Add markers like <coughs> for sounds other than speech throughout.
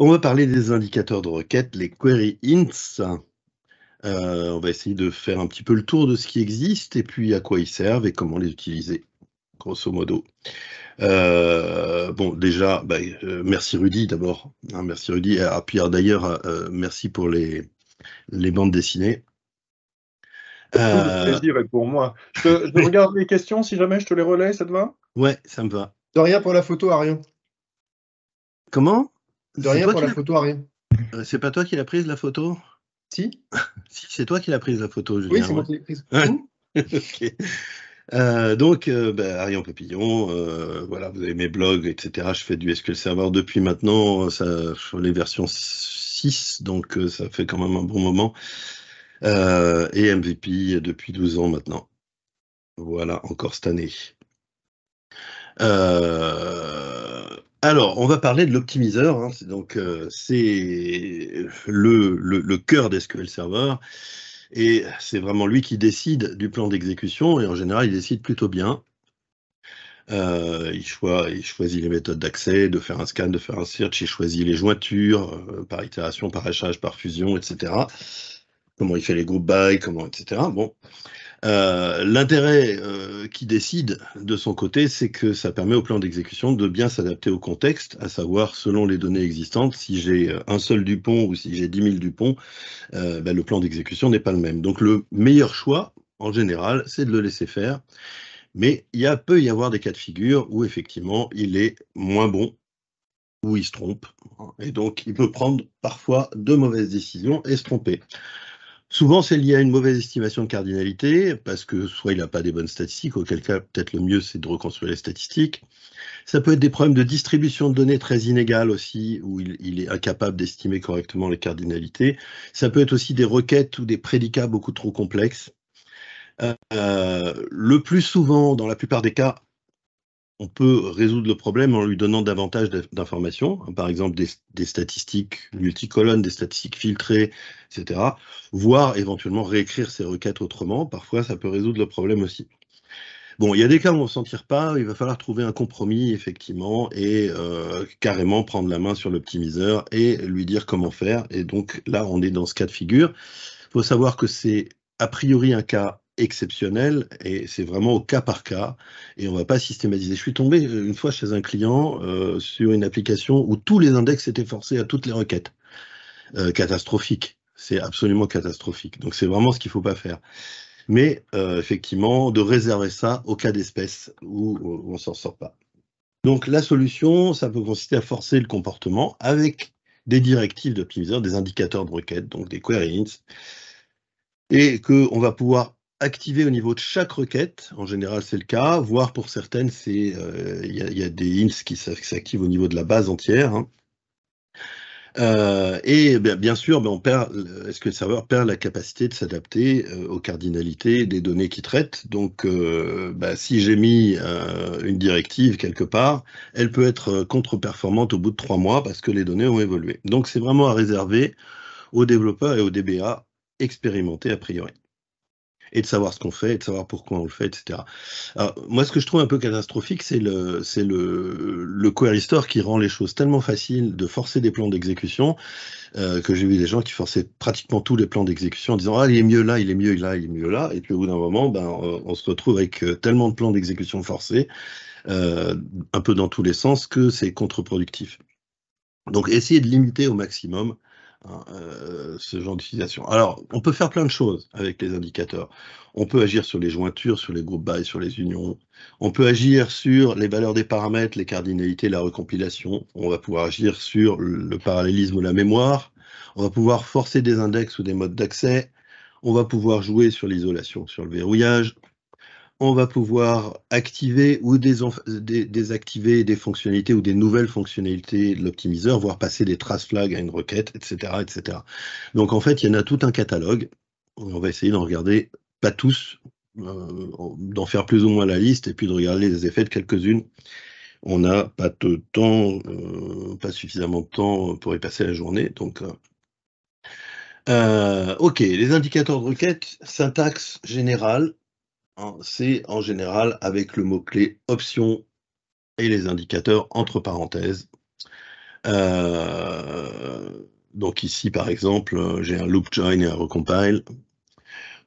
On va parler des indicateurs de requête, les query hints. Euh, on va essayer de faire un petit peu le tour de ce qui existe et puis à quoi ils servent et comment les utiliser, grosso modo. Euh, bon, déjà, bah, euh, merci Rudy d'abord. Hein, merci Rudy. à ah, puis ah, d'ailleurs, merci pour les, les bandes dessinées. un plaisir pour moi. Je, <laughs> regarde les questions, si jamais je te les relais, ça te va Ouais, ça me va. De rien pour la photo, Arion. Comment de rien pour la photo, rien. Euh, c'est pas toi qui l'as prise la photo Si. si, c'est toi qui l'as prise la photo, Julien. Oui, c'est moi qui l'ai prise. <laughs> Euh, donc, euh, bah, Papillon, euh, voilà, vous avez mes blogs, etc. Je fais du SQL Server depuis maintenant, ça, sur les versions 6, donc ça fait quand même un bon moment. et MVP depuis 12 ans maintenant. Voilà, encore cette année. Euh, alors, on va parler de l'optimiseur. Hein. Donc, euh, c'est le, le, cœur d'SQL Server. Et c'est vraiment lui qui décide du plan d'exécution. Et en général, il décide plutôt bien. Euh, il, choisit, les méthodes d'accès, de faire un scan, de faire un search. Il choisit les jointures euh, par itération, par échage, par fusion, etc. Comment il fait les groupes by, comment, etc. Bon. Euh, l'intérêt euh, qui décide de son côté, c'est que ça permet au plan d'exécution de bien s'adapter au contexte, à savoir selon les données existantes, si j'ai euh, un seul Dupont ou si j'ai 10 000 Dupont, ben, le plan d'exécution n'est pas le même. Donc le meilleur choix, en général, c'est de le laisser faire. Mais il peut y avoir des cas de figure où effectivement il est moins bon où il se trompe. Et donc, il peut prendre parfois de mauvaises décisions et se tromper. Souvent, c'est lié à une mauvaise estimation de cardinalité, parce que soit il n'a pas des bonnes statistiques, auquel cas, peut-être le mieux, c'est de reconstruire les statistiques. Ça peut être des problèmes de distribution de données très inégales aussi, où il, est incapable d'estimer correctement les cardinalités. Ça peut être aussi des requêtes ou des prédicats beaucoup trop complexes. Euh, euh, le plus souvent, dans la plupart des cas, on peut résoudre le problème en lui donnant davantage d'informations, hein, par exemple des, statistiques multicolonnes, des statistiques filtrées, etc., voire éventuellement réécrire ses requêtes autrement. Parfois, ça peut résoudre le problème aussi. Bon, il y a des cas où on ne s'en tire pas, il va falloir trouver un compromis, effectivement, et euh, carrément prendre la main sur l'optimiseur et lui dire comment faire. Et donc là, on est dans ce cas de figure. Il faut savoir que c'est a priori un cas exceptionnel et c'est vraiment au cas par cas et on va pas systématiser. Je suis tombé euh, une fois chez un client euh, sur une application où tous les index étaient forcés à toutes les requêtes. Euh, catastrophique, c'est absolument catastrophique. Donc c'est vraiment ce qu'il ne faut pas faire. Mais effectivement, de réserver ça au cas d'espèce où, on ne s'en sort pas. Donc la solution, ça peut consister à forcer le comportement avec des directives d'optimiseur, des indicateurs de requêtes, donc des queries, et qu'on va pouvoir Activer au niveau de chaque requête. En général, c'est le cas, voire pour certaines, il euh, y, a des hints qui s'activent au niveau de la base entière. Hein. Euh, et ben, bien, sûr, ben, on perd, est-ce que le serveur perd la capacité de s'adapter euh, aux cardinalités des données qu'il traite Donc, ben, si j'ai mis une directive quelque part, elle peut être contre-performante au bout de trois mois parce que les données ont évolué. Donc, c'est vraiment à réserver aux développeurs et aux DBA expérimentés a priori et de savoir ce qu'on fait, et de savoir pourquoi on le fait, etc. moi, ce que je trouve un peu catastrophique, c'est le, c'est le, le qui rend les choses tellement faciles de forcer des plans d'exécution euh, que j'ai vu des gens qui forçaient pratiquement tous les plans d'exécution en disant ah il est mieux là, il est mieux là, il est mieux là, et puis au bout d'un moment, ben euh, on se retrouve avec euh, tellement de plans d'exécution forcés, un peu dans tous les sens, que c'est contre-productif. Donc, essayer de limiter au maximum Hein, euh, euh, ce genre d'utilisation. Alors, on peut faire plein de choses avec les indicateurs. On peut agir sur les jointures, sur les groupes by, sur les unions. On peut agir sur les valeurs des paramètres, les cardinalités, la recompilation. On va pouvoir agir sur le parallélisme ou la mémoire. On va pouvoir forcer des index ou des modes d'accès. On va pouvoir jouer sur l'isolation, sur le verrouillage on va pouvoir activer ou désactiver des fonctionnalités ou des nouvelles fonctionnalités de l'optimiseur, voire passer des trace flags à une requête, etc., etc. Donc en fait, il y en a tout un catalogue. On va essayer d'en regarder, pas tous, euh, d'en faire plus ou moins la liste et puis de regarder les effets de quelques-unes. On n'a pas de temps, euh, pas suffisamment de temps pour y passer la journée. Donc, euh, ok, les indicateurs de requête, syntaxe générale, Hein, c'est en général avec le mot-clé option et les indicateurs entre parenthèses. Euh, donc ici, par exemple, j'ai un loop join et un recompile.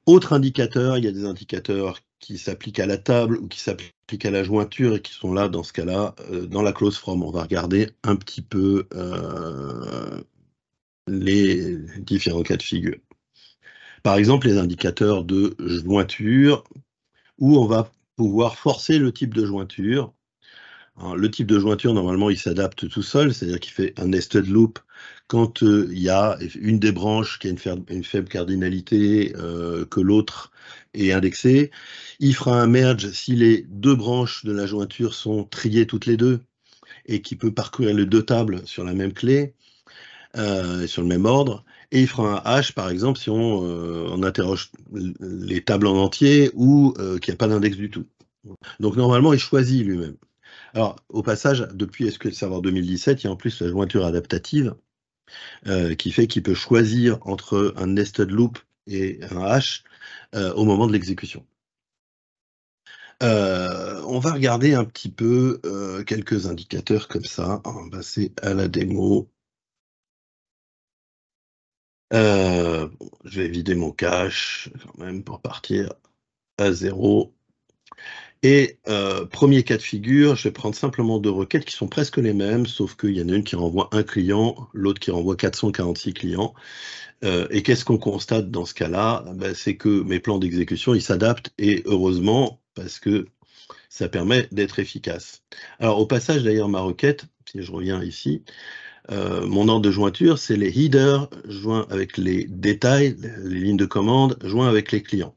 Autre indicateur, il y a des indicateurs qui s'appliquent à la table ou qui s'appliquent à la jointure et qui sont là, dans ce cas-là, euh, dans la clause from. On va regarder un petit peu euh, les différents cas de figure. Par exemple, les indicateurs de jointure, où on va pouvoir forcer le type de jointure. le type de jointure, normalement, il s'adapte tout seul, c'est-à-dire qu'il fait un nested loop quand euh, il y a une des branches qui a une, faible, cardinalité euh, que l'autre est indexée. Il fera un merge si les deux branches de la jointure sont triées toutes les deux et qui peut parcourir les deux tables sur la même clé, et euh, sur le même ordre et il fera un H, par exemple, si euh, on, interroge les tables en entier ou euh, qu'il n'y a pas d'index du tout. Donc normalement, il choisit lui-même. Alors, au passage, depuis SQL Server 2017, il y a en plus la jointure adaptative euh, qui fait qu'il peut choisir entre un nested loop et un hash au moment de l'exécution. on va regarder un petit peu quelques indicateurs comme ça. On va passer à la démo. Euh, je vais vider mon cache quand même pour partir à zéro. Et euh, premier cas de figure, je vais prendre simplement deux requêtes qui sont presque les mêmes, sauf qu'il y en a une qui renvoie un client, l'autre qui renvoie 446 clients. Euh, et qu'est-ce qu'on constate dans ce cas-là ben, C'est que mes plans d'exécution, ils s'adaptent, et heureusement, parce que ça permet d'être efficace. Alors au passage, d'ailleurs, ma requête, si je reviens ici, euh, mon ordre de jointure, c'est les headers joints avec les détails, les lignes de commande joints avec les clients.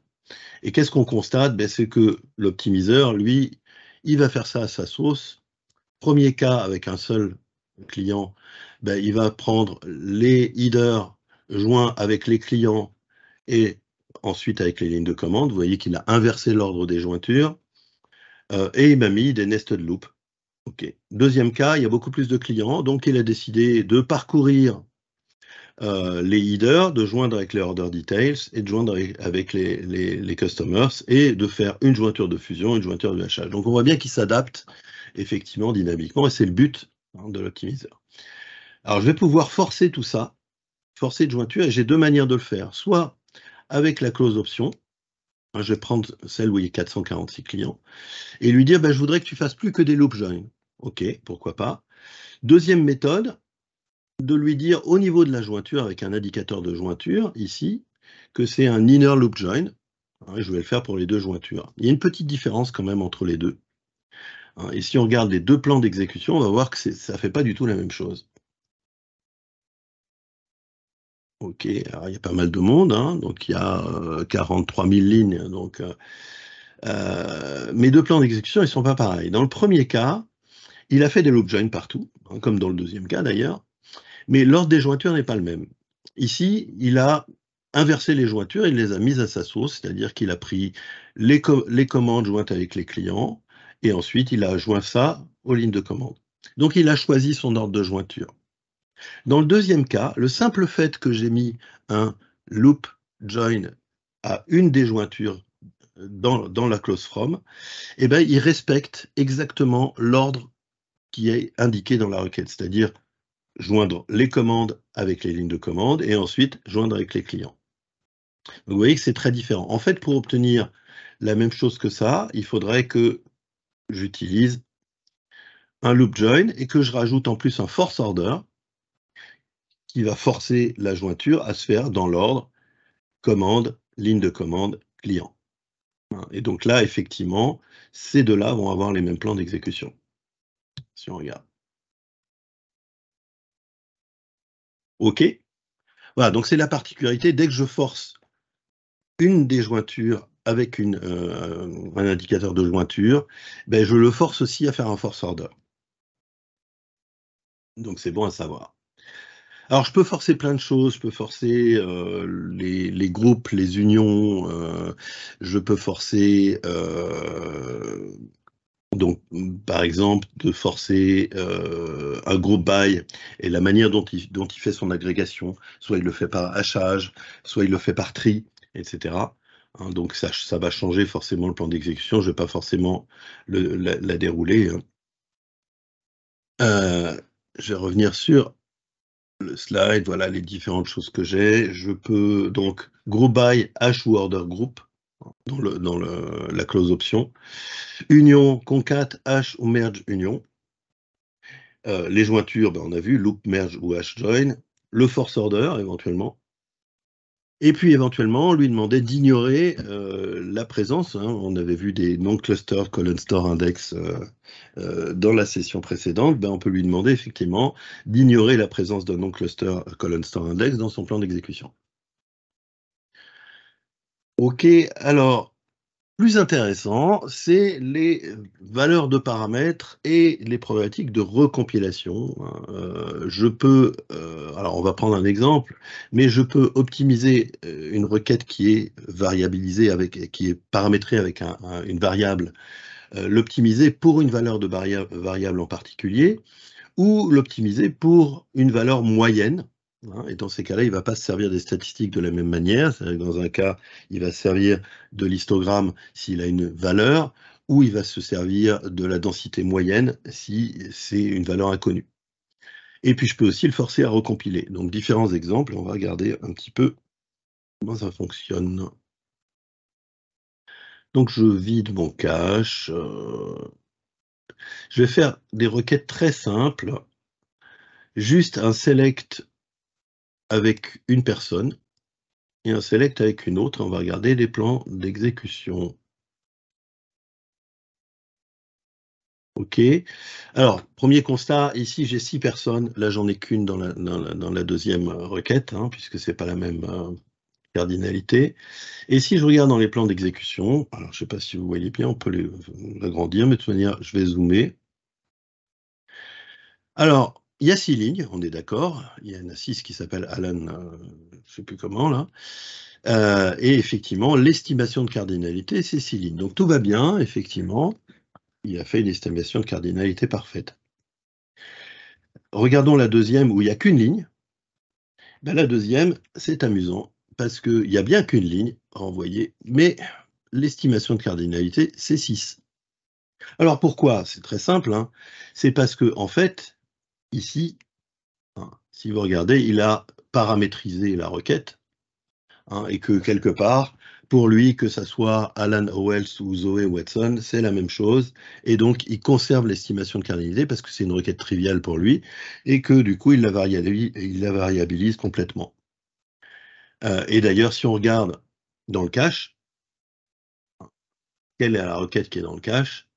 Et qu'est-ce qu'on constate ben, C'est que l'optimiseur, lui, il va faire ça à sa sauce. Premier cas, avec un seul client, ben, il va prendre les headers joints avec les clients et ensuite avec les lignes de commande. Vous voyez qu'il a inversé l'ordre des jointures euh, et il m'a mis des nested loops OK. Deuxième cas, il y a beaucoup plus de clients, donc il a décidé de parcourir euh, les leaders de joindre avec les order details et de joindre avec les, customers et de faire une jointure de fusion, une jointure de hachage. Donc on voit bien qu'il s'adapte effectivement dynamiquement et c'est le but hein, de l'optimiseur. Alors je vais pouvoir forcer tout ça, forcer de jointure et j'ai deux manières de le faire. Soit avec la clause option, hein, je vais prendre celle où il y a 446 clients et lui dire ben, je voudrais que tu fasses plus que des loop joins. Ok, pourquoi pas. Deuxième méthode, de lui dire au niveau de la jointure, avec un indicateur de jointure, ici, que c'est un inner loop join. Hein, je vais le faire pour les deux jointures. Il y a une petite différence quand même entre les deux. Hein, et si on regarde les deux plans d'exécution, on va voir que ça ne fait pas du tout la même chose. OK, il y a pas mal de monde, hein, donc il y a 43 euh, 000 lignes. Donc, euh, euh, mes deux plans d'exécution, ils ne sont pas pareils. Dans le premier cas, il a fait des loop joins partout, hein, comme dans le deuxième cas d'ailleurs, mais l'ordre des jointures n'est pas le même. Ici, il a inversé les jointures, il les a mises à sa source, c'est-à-dire qu'il a pris les, commandes jointes avec les clients, et ensuite il a joint ça aux lignes de commande. Donc il a choisi son ordre de jointure. Dans le deuxième cas, le simple fait que j'ai mis un loop join à une des jointures dans, la clause from, eh ben, il respecte exactement l'ordre qui est indiqué dans la requête, c'est-à-dire joindre les commandes avec les lignes de commande et ensuite joindre avec les clients. vous voyez que c'est très différent. En fait, pour obtenir la même chose que ça, il faudrait que j'utilise un loop join et que je rajoute en plus un force order qui va forcer la jointure à se faire dans l'ordre commande, ligne de commande, client. Et donc là, effectivement, ces deux-là vont avoir les mêmes plans d'exécution regarde. OK Voilà, donc c'est la particularité. Dès que je force une des jointures avec une, euh, un indicateur de jointure, ben je le force aussi à faire un force order. Donc c'est bon à savoir. Alors je peux forcer plein de choses, je peux forcer euh, les, groupes, les unions, euh, je peux forcer donc, par exemple, de forcer euh, un gros by et la manière dont il, fait son agrégation, soit il le fait par hachage, soit il le fait par tri, etc. Hein. donc, ça, va changer forcément le plan d'exécution. Je ne vais pas forcément la, dérouler. Hein. Euh, je vais revenir sur le slide, voilà les différentes choses que j'ai. Je peux donc gros by hash ou order group dans, la clause option. Union, concat, hash ou merge union. Euh, les jointures, ben, on a vu, loop, merge ou hash join. Le force order, éventuellement. Et puis éventuellement, on lui demandait d'ignorer euh, la présence. Hein. on avait vu des non-cluster colon store index euh, dans la session précédente. Ben, on peut lui demander effectivement d'ignorer la présence d'un non-cluster colon store index dans son plan d'exécution. Ok, alors, plus intéressant, c'est les valeurs de paramètres et les problématiques de recompilation. Hein. Euh, je peux, euh, alors on va prendre un exemple, mais je peux optimiser euh, une requête qui est variabilisée, avec, qui est paramétrée avec une variable, l'optimiser pour une valeur de variable en particulier, ou l'optimiser pour une valeur moyenne, Hein, et dans ces cas-là, il ne va pas se servir des statistiques de la même manière. C'est-à-dire que dans un cas, il va se servir de l'histogramme s'il a une valeur, ou il va se servir de la densité moyenne si c'est une valeur inconnue. Et puis, je peux aussi le forcer à recompiler. Donc, différents exemples, on va regarder un petit peu comment ça fonctionne. Donc, je vide mon cache. Euh, je vais faire des requêtes très simples. Juste un select avec une personne et un select avec une autre. On va regarder les plans d'exécution. OK. Alors, premier constat, ici j'ai six personnes. Là, j'en ai qu'une dans, dans, dans la, deuxième requête, hein, puisque ce n'est pas la même euh, cardinalité. Et si je regarde dans les plans d'exécution, alors je ne sais pas si vous voyez bien, on peut l'agrandir, euh, mais de toute manière, je vais zoomer. Alors, il y a six lignes, on est d'accord. Il y en a six qui s'appelle Alan, euh, je ne sais plus comment là. Euh, et effectivement, l'estimation de cardinalité, c'est six lignes. Donc tout va bien, effectivement. Il a fait une estimation de cardinalité parfaite. Regardons la deuxième où il n'y a qu'une ligne. Ben, la deuxième, c'est amusant parce qu'il n'y a bien qu'une ligne renvoyée, mais l'estimation de cardinalité, c'est six. Alors pourquoi C'est très simple. Hein. C'est parce que, en fait, ici, hein, si vous regardez, il a paramétrisé la requête hein, et que quelque part, pour lui, que ce soit Alan Howells ou Zoé Watson, c'est la même chose. Et donc, il conserve l'estimation de cardinalité parce que c'est une requête triviale pour lui et que du coup, il la, variabilise, complètement. Euh, et d'ailleurs, si on regarde dans le cache, hein, quelle est la requête qui est dans le cache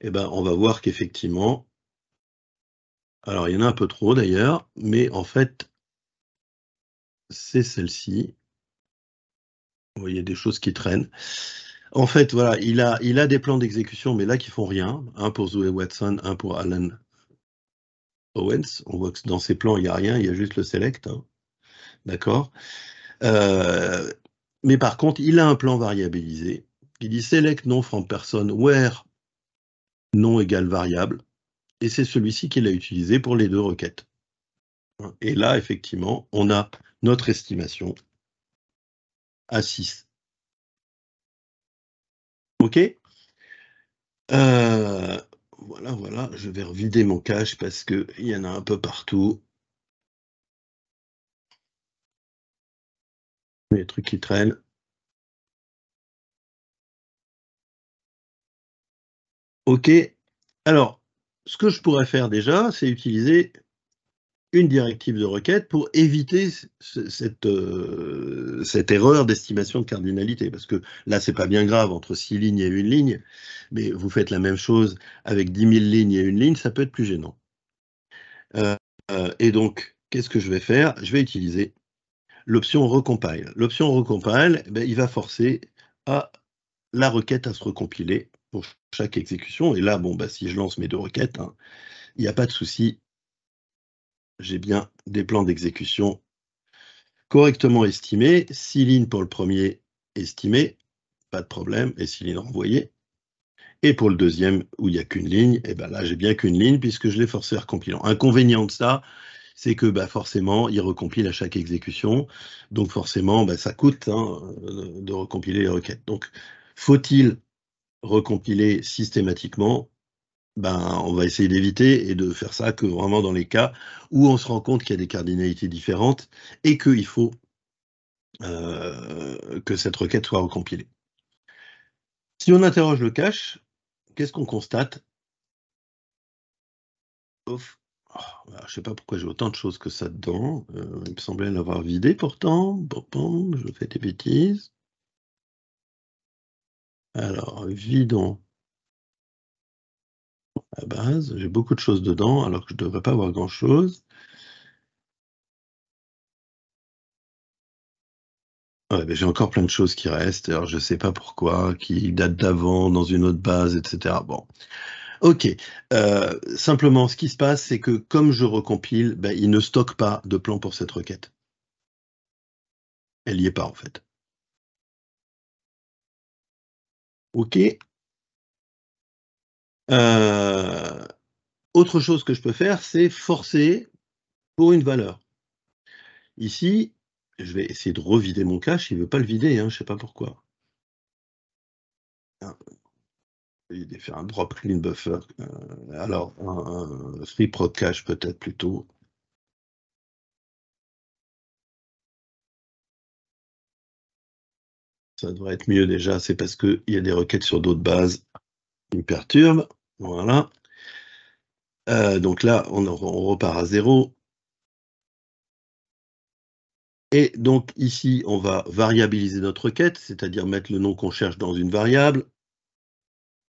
eh ben, on va voir qu'effectivement, alors, il y en a un peu trop d'ailleurs, mais en fait, c'est celle-ci. Vous voyez des choses qui traînent. En fait, voilà, il a, il a des plans d'exécution, mais là, qui font rien. Un pour Zoé Watson, un pour Alan Owens. On voit que dans ces plans, il n'y a rien, il y a juste le select. Hein. D'accord euh, Mais par contre, il a un plan variabilisé. Il dit select non from person, where non égale variable et c'est celui-ci qu'il a utilisé pour les deux requêtes. Et là, effectivement, on a notre estimation à 6. OK euh, Voilà, voilà, je vais revider mon cache parce qu'il y en a un peu partout. Les trucs qui traînent. OK. Alors, ce que je pourrais faire déjà, c'est utiliser une directive de requête pour éviter euh, cette, erreur d'estimation de cardinalité. Parce que là, ce n'est pas bien grave entre six lignes et une ligne, mais vous faites la même chose avec 10 000 lignes et une ligne, ça peut être plus gênant. Euh, euh, et donc, qu'est-ce que je vais faire Je vais utiliser l'option recompile. L'option recompile, eh ben, il va forcer à la requête à se recompiler pour chaque exécution. Et là, bon, bah, si je lance mes deux requêtes, hein, il n'y a pas de souci. J'ai bien des plans d'exécution correctement estimés. Six lignes pour le premier estimé, pas de problème, et six lignes renvoyées. Et pour le deuxième, où il n'y a qu'une ligne, et eh ben là, j'ai bien qu'une ligne puisque je l'ai forcé à recompiler Inconvénient de ça, c'est que bah, forcément, il recompile à chaque exécution. Donc forcément, bah, ça coûte hein, euh, de recompiler les requêtes. Donc, faut-il recompiler systématiquement, ben, on va essayer d'éviter et de faire ça que vraiment dans les cas où on se rend compte qu'il y a des cardinalités différentes et qu'il faut euh, que cette requête soit recompilée. Si on interroge le cache, qu'est-ce qu'on constate oh, je ne sais pas pourquoi j'ai autant de choses que ça dedans. Euh, il me semblait l'avoir vidé pourtant. Bon, bon, je fais des bêtises. Alors, vidons la base, j'ai beaucoup de choses dedans alors que je ne devrais pas avoir grand-chose. j'ai encore plein de choses qui restent, alors je ne sais pas pourquoi, qui datent d'avant, dans une autre base, etc. Bon. Ok. Euh, simplement, ce qui se passe, c'est que comme je recompile, ben, il ne stocke pas de plan pour cette requête. Elle n'y est pas, en fait. OK. Euh, autre chose que je peux faire, c'est forcer pour une valeur. Ici, je vais essayer de revider mon cache. Il ne veut pas le vider, hein, je ne sais pas pourquoi. Ah. Il vais faire un drop clean buffer. Euh, alors, un, un free cache peut-être plutôt. Ça devrait être mieux déjà, c'est parce qu'il y a des requêtes sur d'autres bases qui me perturbent. Voilà. Euh, donc là, on, on repart à zéro. Et donc ici, on va variabiliser notre requête, c'est-à-dire mettre le nom qu'on cherche dans une variable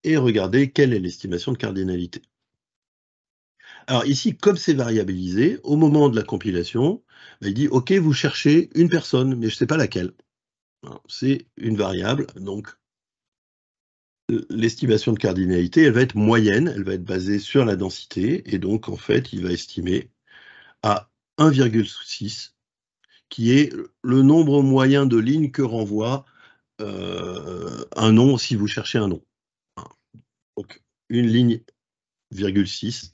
et regarder quelle est l'estimation de cardinalité. Alors ici, comme c'est variabilisé, au moment de la compilation, bah, il dit « Ok, vous cherchez une personne, mais je ne sais pas laquelle. » Hein, c'est une variable, donc euh, l'estimation de cardinalité, elle va être moyenne, elle va être basée sur la densité, et donc en fait, il va estimer à 1,6, qui est le nombre moyen de lignes que renvoie euh, un nom si vous cherchez un nom. Hein, donc une ligne, 6.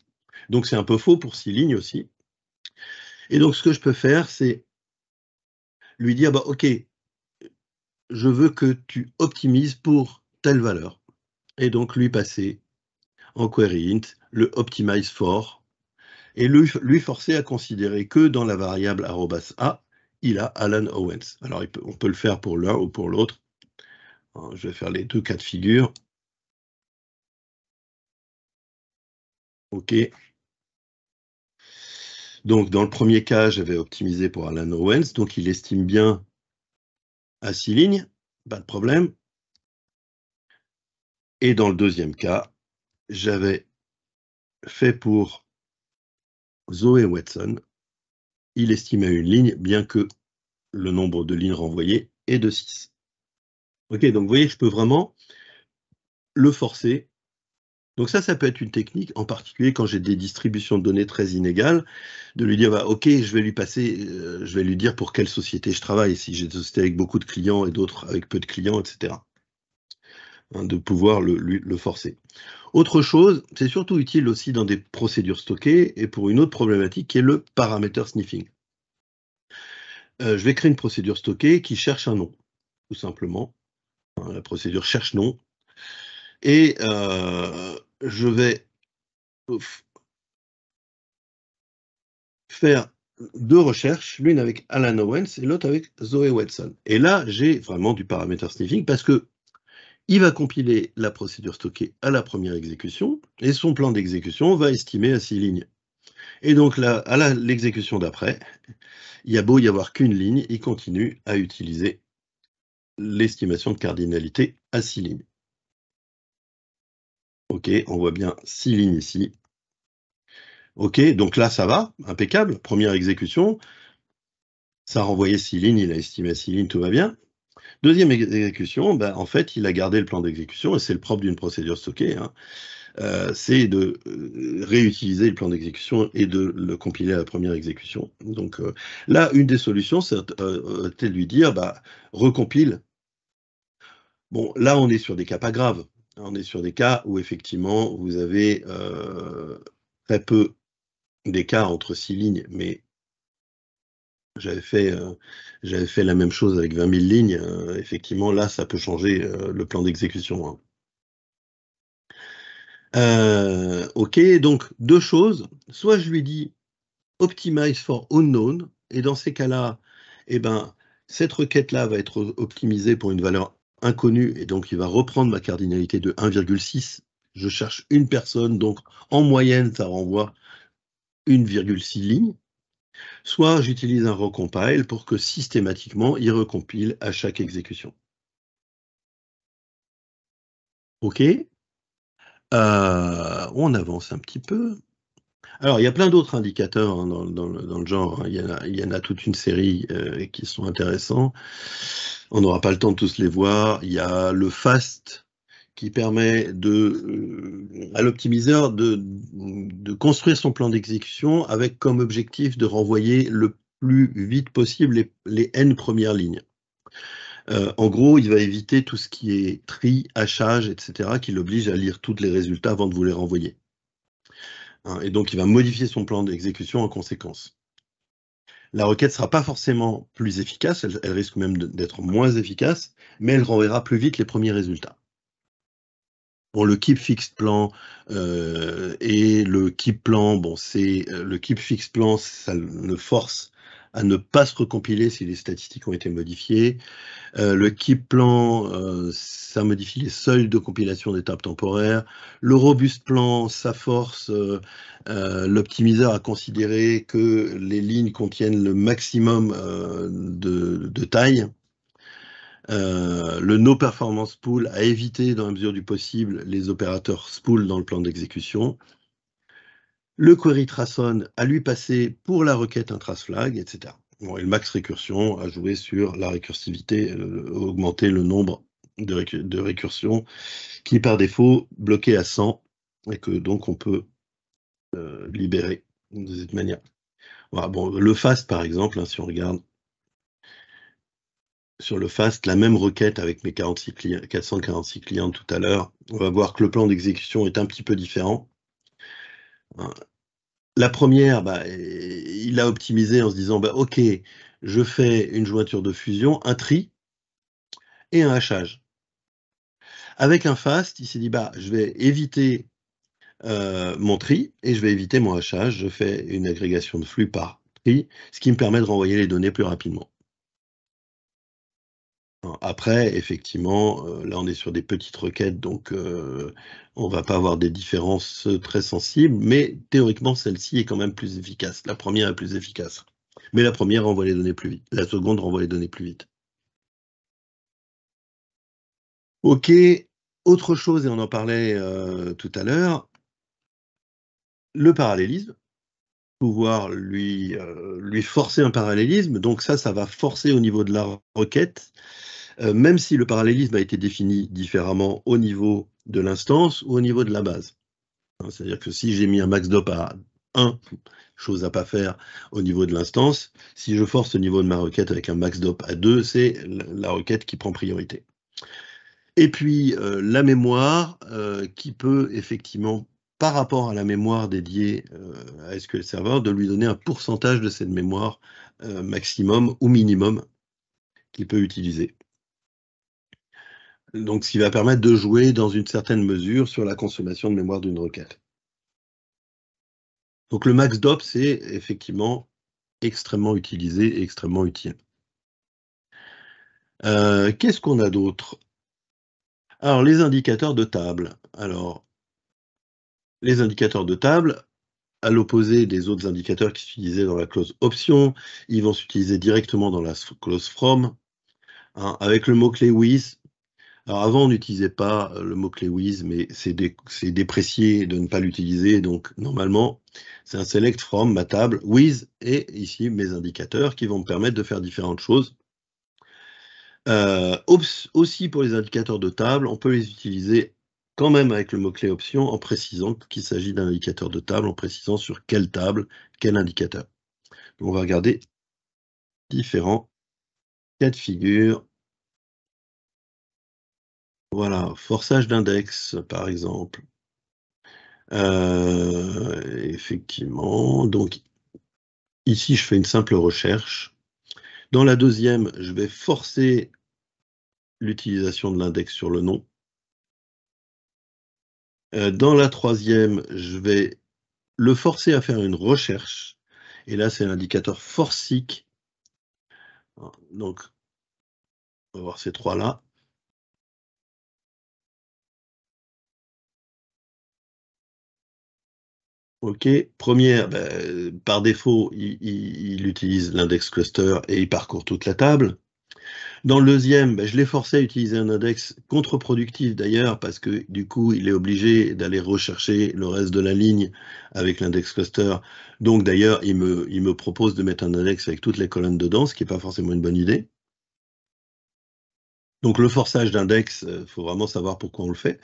Donc c'est un peu faux pour six lignes aussi. Et donc ce que je peux faire, c'est lui dire, bah, ok, je veux que tu optimises pour telle valeur. Et donc lui passer en query int le optimize for et lui forcer à considérer que dans la variable a, il a Alan Owens. Alors on peut le faire pour l'un ou pour l'autre. Hein, je vais faire les deux cas de figure. OK. Donc, dans le premier cas, j'avais optimisé pour Alan Owens, donc il estime bien à six lignes, pas de problème. Et dans le deuxième cas, j'avais fait pour Zoé Watson, il estime à une ligne, bien que le nombre de lignes renvoyées est de 6. Ok, donc vous voyez, je peux vraiment le forcer donc ça, ça peut être une technique, en particulier quand j'ai des distributions de données très inégales, de lui dire, bah, OK, je vais lui passer, euh, je vais lui dire pour quelle société je travaille, si j'ai des sociétés avec beaucoup de clients et d'autres avec peu de clients, etc. Hein, de pouvoir le, forcer. Autre chose, c'est surtout utile aussi dans des procédures stockées et pour une autre problématique qui est le paramètre sniffing. Euh, je vais créer une procédure stockée qui cherche un nom, tout simplement. Hein, la procédure cherche nom. Et euh, je vais euh, faire deux recherches, l'une avec Alan Owens et l'autre avec Zoe Watson. Et là, j'ai vraiment du paramètre sniffing parce que il va compiler la procédure stockée à la première exécution et son plan d'exécution va estimer à six lignes. Et donc là, à l'exécution d'après, il y a beau y avoir qu'une ligne, il continue à utiliser l'estimation de cardinalité à six lignes. OK, on voit bien six lignes ici. OK, donc là, ça va, impeccable, première exécution. Ça a renvoyé six lignes, il a estimé à lignes, tout va bien. Deuxième exécution, ben, en fait, il a gardé le plan d'exécution, et c'est le propre d'une procédure stockée, hein. euh, c'est de euh, réutiliser le plan d'exécution et de le compiler à la première exécution. Donc euh, là, une des solutions, c'est de lui dire, bah, recompile. Bon, là, on est sur des cas pas graves, on est sur des cas où effectivement vous avez euh, très peu d'écart entre six lignes, mais j'avais fait, euh, fait la même chose avec 20 000 lignes. Euh, effectivement, là, ça peut changer le plan d'exécution. Hein. ok, donc deux choses. Soit je lui dis optimize for unknown, et dans ces cas-là, eh ben, cette requête-là va être optimisée pour une valeur inconnu, et donc il va reprendre ma cardinalité de 1,6. Je cherche une personne, donc en moyenne, ça renvoie 1,6 lignes. Soit j'utilise un recompile pour que systématiquement, il recompile à chaque exécution. OK euh, On avance un petit peu. Alors, il y a plein d'autres indicateurs hein, dans, le genre. Hein. Il, y en a, toute une série euh, qui sont intéressants. On n'aura pas le temps de tous les voir. Il y a le FAST qui permet euh, à l'optimiseur de, construire son plan d'exécution avec comme objectif de renvoyer le plus vite possible les, N premières lignes. Euh, en gros, il va éviter tout ce qui est tri, hachage, etc., qui l'oblige à lire tous les résultats avant de vous les renvoyer. Hein, et donc il va modifier son plan d'exécution en conséquence. La requête ne sera pas forcément plus efficace, elle, risque même d'être moins efficace, mais elle renverra plus vite les premiers résultats. Bon, le keep fixed plan euh, et le keep plan, bon, c'est euh, le keep fixed plan, ça le force à ne pas se recompiler si les statistiques ont été modifiées. Euh, le keep plan, euh, ça modifie les seuils de compilation d'étapes temporaires. Le robust plan, ça force euh, l'optimiseur à considérer que les lignes contiennent le maximum de, taille. le no performance pool a évité dans la mesure du possible les opérateurs spool dans le plan d'exécution le query trason à lui passer pour la requête un trace flag, etc. Bon, et le max récursion a joué sur la récursivité, euh, augmenter le nombre de, récursions qui par défaut bloqué à 100 et que donc on peut euh, libérer de cette manière. Voilà, bon, le fast par exemple, hein, si on regarde sur le fast la même requête avec mes 46 clients, 446 clients tout à l'heure, on va voir que le plan d'exécution est un petit peu différent la première, bah, il l'a optimisé en se disant, bah, OK, je fais une jointure de fusion, un tri et un hachage. Avec un fast, il s'est dit, bah, je vais éviter euh, mon tri et je vais éviter mon hachage. Je fais une agrégation de flux par tri, ce qui me permet de renvoyer les données plus rapidement. Hein, après, effectivement, euh, là on est sur des petites requêtes, donc euh, on ne va pas avoir des différences euh, très sensibles, mais théoriquement celle-ci est quand même plus efficace. La première est plus efficace. Mais la première renvoie les données plus vite. La seconde renvoie les données plus vite. OK, autre chose, et on en parlait tout à l'heure, le parallélisme pouvoir lui, lui forcer un parallélisme. Donc ça, ça va forcer au niveau de la requête euh, même si le parallélisme a été défini différemment au niveau de l'instance ou au niveau de la base. Hein, c'est-à-dire que si j'ai mis un max d'op à 1, chose à pas faire au niveau de l'instance, si je force au niveau de ma requête avec un max d'op à 2, c'est la requête qui prend priorité. Et puis euh, la mémoire euh, qui peut effectivement, par rapport à la mémoire dédiée à SQL Server, de lui donner un pourcentage de cette mémoire maximum ou minimum qu'il peut utiliser. Donc, ce qui va permettre de jouer dans une certaine mesure sur la consommation de mémoire d'une requête. Donc, le max DOP, c'est effectivement extrêmement utilisé et extrêmement utile. Euh, qu'est-ce qu'on a d'autre Alors, les indicateurs de table. Alors, les indicateurs de table, à l'opposé des autres indicateurs qui s'utilisaient dans la clause option, ils vont s'utiliser directement dans la clause from. Hein, avec le mot-clé with, avant, on n'utilisait pas euh, le mot-clé with, mais c'est déprécié de ne pas l'utiliser. Donc normalement, c'est un select from, ma table, with, et ici mes indicateurs qui vont me permettre de faire différentes choses. Euh, aussi pour les indicateurs de table, on peut les utiliser quand même avec le mot-clé option en précisant qu'il s'agit d'un indicateur de table, en précisant sur quelle table, quel indicateur. on va regarder différents cas de figure voilà, forçage d'index, par exemple. Euh, effectivement, donc ici, je fais une simple recherche. Dans la deuxième, je vais forcer l'utilisation de l'index sur le nom. Euh, dans la troisième, je vais le forcer à faire une recherche. Et là, c'est l'indicateur forcique. Donc, on va voir ces trois-là. Ok, première, ben, par défaut, il, utilise l'index cluster et il parcourt toute la table. Dans le deuxième, ben, je l'ai forcé à utiliser un index contre-productif d'ailleurs, parce que du coup, il est obligé d'aller rechercher le reste de la ligne avec l'index cluster. Donc d'ailleurs, il me, il me propose de mettre un index avec toutes les colonnes dedans, ce qui n'est pas forcément une bonne idée. Donc le forçage d'index, il euh, faut vraiment savoir pourquoi on le fait.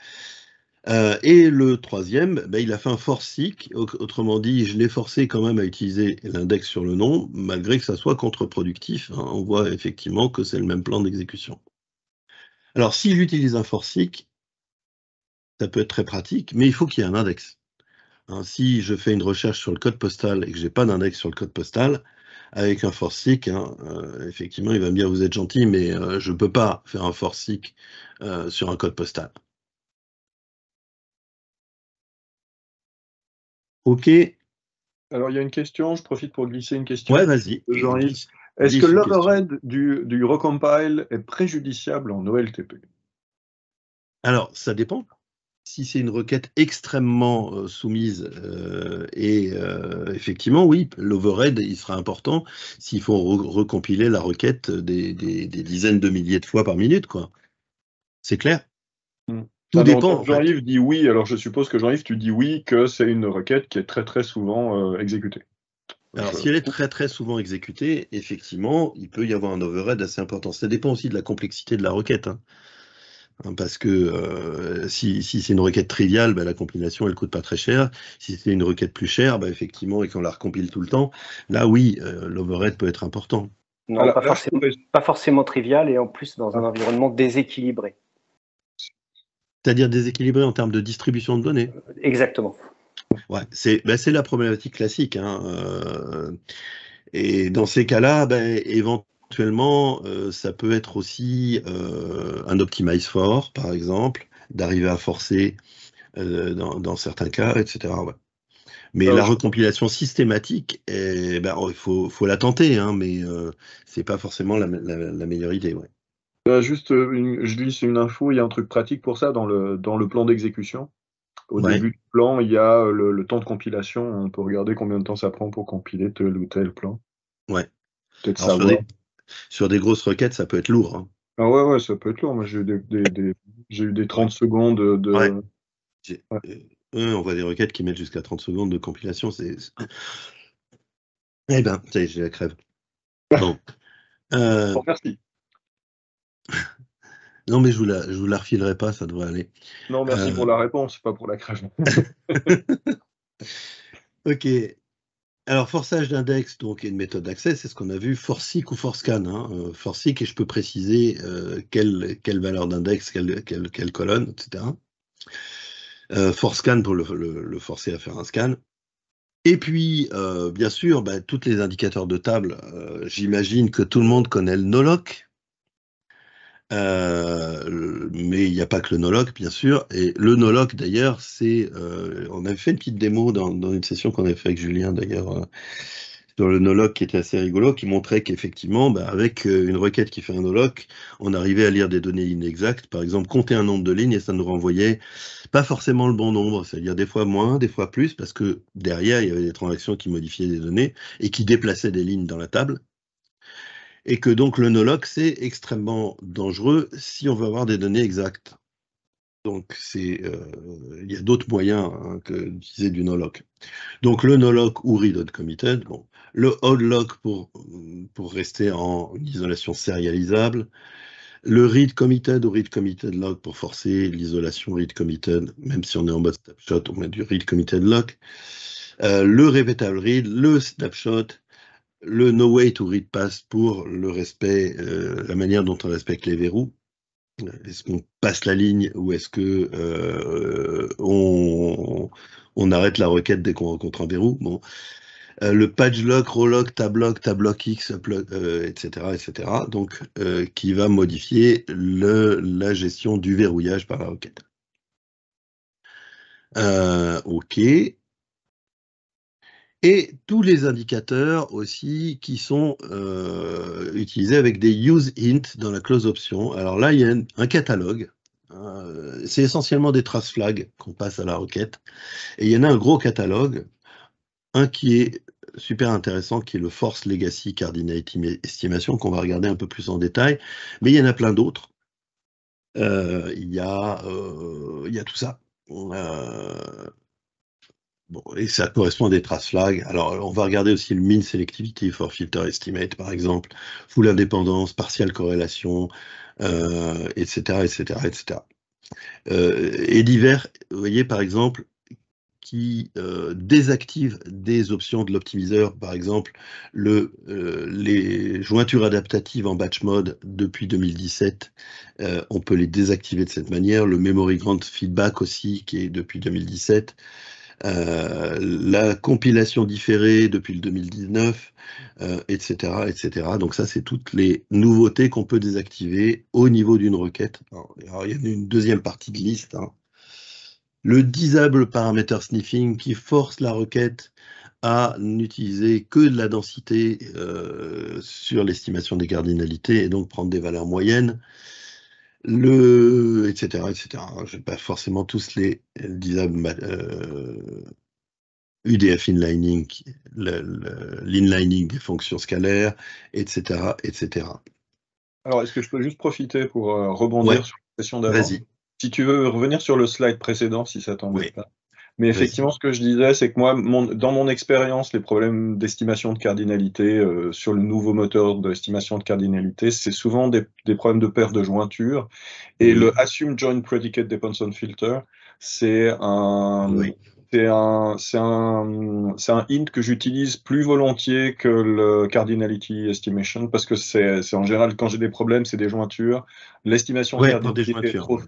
Euh, et le troisième, ben, il a fait un forcique, autrement dit, je l'ai forcé quand même à utiliser l'index sur le nom, malgré que ça soit contre-productif. Hein. On voit effectivement que c'est le même plan d'exécution. Alors, si j'utilise un forcique, ça peut être très pratique, mais il faut qu'il y ait un index. Hein, si je fais une recherche sur le code postal et que je n'ai pas d'index sur le code postal, avec un force hein, euh, effectivement, il va me dire, vous êtes gentil, mais euh, je ne peux pas faire un force-sic sur un code postal. OK. Alors, il y a une question, je profite pour glisser une question. Ouais, vas-y. est-ce que l'overhead du, recompile est préjudiciable en OLTP Alors, ça dépend si c'est une requête extrêmement euh, soumise, euh, et euh, effectivement, oui, l'overhead, il sera important s'il faut recompiler la requête des, dizaines de milliers de fois par minute, quoi. C'est clair. Hmm. Tout Jean-Yves dit oui, alors je suppose que Jean-Yves, tu dis oui, que c'est une requête qui est très très souvent euh, exécutée. Alors, euh, si elle est très très souvent exécutée, effectivement, il peut y avoir un overhead assez important. Ça dépend aussi de la complexité de la requête. Hein. Hein, parce que euh, si, c'est une requête triviale, bah, la compilation, elle coûte pas très cher. Si c'est une requête plus chère, bah, effectivement, et qu'on la recompile tout le temps, là, oui, l'overhead peut être important. Non, pas, forcément, pas, forcément, trivial, et en plus dans un ah. environnement déséquilibré. C'est-à-dire déséquilibré en termes de distribution de données. Exactement. Ouais, c'est ben, la problématique classique. Hein, euh, et dans ces cas-là, ben, éventuellement, euh, ça peut être aussi euh, un optimize for, par exemple, d'arriver à forcer dans, certains cas, etc. Mais la recompilation systématique, eh, ben, oh, il ben, faut, faut, la tenter, hein, mais n'est pas forcément la, la meilleure idée. Euh, juste, une, je c'est une info, il y a un truc pratique pour ça dans le, dans le plan d'exécution. Au début du plan, il y a euh, le, temps de compilation. On peut regarder combien de temps ça prend pour compiler tel ou tel plan. Ouais. Peut-être Sur des, grosses requêtes, ça peut être lourd. Hein. Ah ouais, ouais, ça peut être lourd. j'ai eu des, 30 secondes de. Euh, on voit des requêtes qui mettent jusqu'à 30 secondes de compilation. C'est. Ah. Eh ben, ça j'ai la crève. <laughs> merci. Non, mais je vous la, je vous la refilerai pas, ça devrait aller. Non, merci pour la euh. réponse, pas pour la crache <laughs> ok. Alors, forçage d'index, donc, une méthode d'accès, c'est ce qu'on a vu, forcic ou forscan. Hein. Euh, forcic, et je peux préciser euh, quelle, valeur d'index, quelle, colonne, etc. Euh, forscan pour le, forcer à faire un scan. Et puis, bien sûr, bah, tous les indicateurs de table, j'imagine que tout le monde connaît le noloc, euh, mais il n'y a pas que le nologue, bien sûr. Et le NOLOC d'ailleurs, c'est. Euh, on avait fait une petite démo dans, une session qu'on avait fait avec Julien, d'ailleurs, dans euh, sur le NOLOC qui était assez rigolo, qui montrait qu'effectivement, bah, avec une requête qui fait un NOLOC, on arrivait à lire des données inexactes. Par exemple, compter un nombre de lignes et ça nous renvoyait pas forcément le bon nombre, c'est-à-dire des fois moins, des fois plus, parce que derrière, il y avait des transactions qui modifiaient des données et qui déplaçaient des lignes dans la table et que donc le no-lock, c'est extrêmement dangereux si on veut avoir des données exactes. Donc c'est, euh, il y a d'autres moyens hein, que d'utiliser du no-lock. Donc le no-lock ou read committed, bon, le odd pour, pour rester en isolation sérialisable, le read committed ou read committed lock pour forcer l'isolation read committed, même si on est en mode snapshot, on met du read committed lock. Euh, le repeatable read, le snapshot, le no way to read pass pour le respect, euh, la manière dont on respecte les verrous. Est-ce qu'on passe la ligne ou est-ce que euh, on, on, arrête la requête dès qu'on rencontre un verrou Bon, euh, le patch lock, lock, tablock, tablock x, etc., etc. Donc, qui va modifier la gestion du verrouillage par la requête. ok et tous les indicateurs aussi qui sont euh, utilisés avec des use int dans la clause option. Alors là, il y a un catalogue. Hein, euh, c'est essentiellement des traces flags qu'on passe à la requête. Et il y en a un gros catalogue, un qui est super intéressant, qui est le Force Legacy cardinality Estimation, qu'on va regarder un peu plus en détail. Mais il y en a plein d'autres. Euh, il, il, y a tout ça. Bon, et ça correspond à des traces flags. Alors, on va regarder aussi le mean selectivity for filter estimate, par exemple, full indépendance, partial corrélation, etc., etc., etc. et divers, vous voyez, par exemple, qui euh, désactive des options de l'optimiseur, par exemple le, euh, les jointures adaptatives en batch mode depuis 2017, euh, on peut les désactiver de cette manière, le memory grant feedback aussi qui est depuis 2017, euh, la compilation différée depuis le 2019, etc., etc. Donc ça, c'est toutes les nouveautés qu'on peut désactiver au niveau d'une requête. il y a une deuxième partie de liste. Hein. Le disable parameter sniffing qui force la requête à n'utiliser que de la densité euh, sur l'estimation des cardinalités et donc prendre des valeurs moyennes. Le etc., etc. Je n'ai pas forcément tous les disables UDF euh, inlining, l'inlining des fonctions scalaires, etc., etc. Alors, est-ce que je peux juste profiter pour euh, rebondir sur la question d'avant Vas-y. Si tu veux revenir sur le slide précédent, si ça t'embête pas. Mais effectivement, ce que je disais, c'est que moi, dans mon expérience, les problèmes d'estimation de cardinalité euh, sur le nouveau moteur d'estimation de cardinalité, c'est souvent des, problèmes de paire de jointure. Et le Assume Joint Predicate on Filter, c'est un, oui. c'est un, un, un, hint que j'utilise plus volontiers que le cardinality estimation parce que c'est en général quand j'ai des problèmes, c'est des jointures. L'estimation de cardinalité est, trop,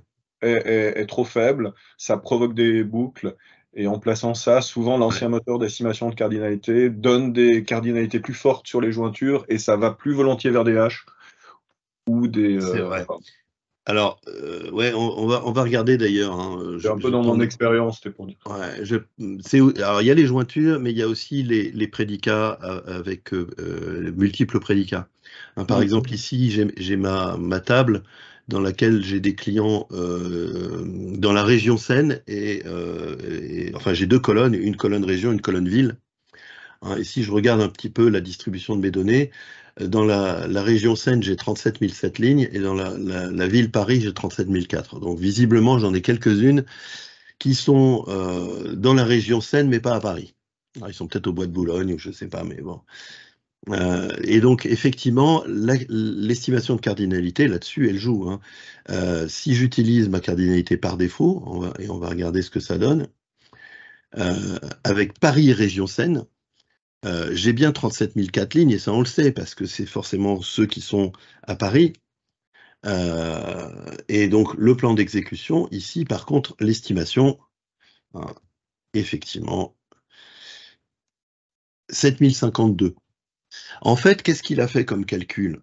est trop faible, ça provoque des boucles et en plaçant ça, souvent l'ancien moteur d'estimation de cardinalité donne des cardinalités plus fortes sur les jointures et ça va plus volontiers vers des H. ou des. C'est euh, vrai. alors, euh, ouais, on, va, on va regarder d'ailleurs. J'ai hein, euh, un peu dans mon expérience, c'était pour Ouais, alors, il y a les jointures, mais il y a aussi les, les prédicats avec multiples prédicats. Hein, par mmh. exemple, ici, j'ai ma, ma, table dans laquelle j'ai des clients euh, dans la région Seine euh, et, enfin j'ai deux colonnes, une colonne région, une colonne ville. Hein, et si je regarde un petit peu la distribution de mes données, euh, dans la, région Seine, j'ai 37 007 lignes et dans la, ville Paris, j'ai 37 004. Donc visiblement, j'en ai quelques-unes qui sont dans la région Seine, mais pas à Paris. Ah, ils sont peut-être au Bois de Boulogne ou je ne sais pas, mais bon. Euh, et donc, effectivement, l'estimation de cardinalité, là-dessus, elle joue. Hein. Euh, si j'utilise ma cardinalité par défaut, et on va regarder ce que ça donne, euh, avec Paris région Seine, j'ai bien 37 004 lignes, et ça on le sait, parce que c'est forcément ceux qui sont à Paris. et donc, le plan d'exécution, ici, par contre, l'estimation, hein, effectivement, 7052. En fait, qu'est-ce qu'il a fait comme calcul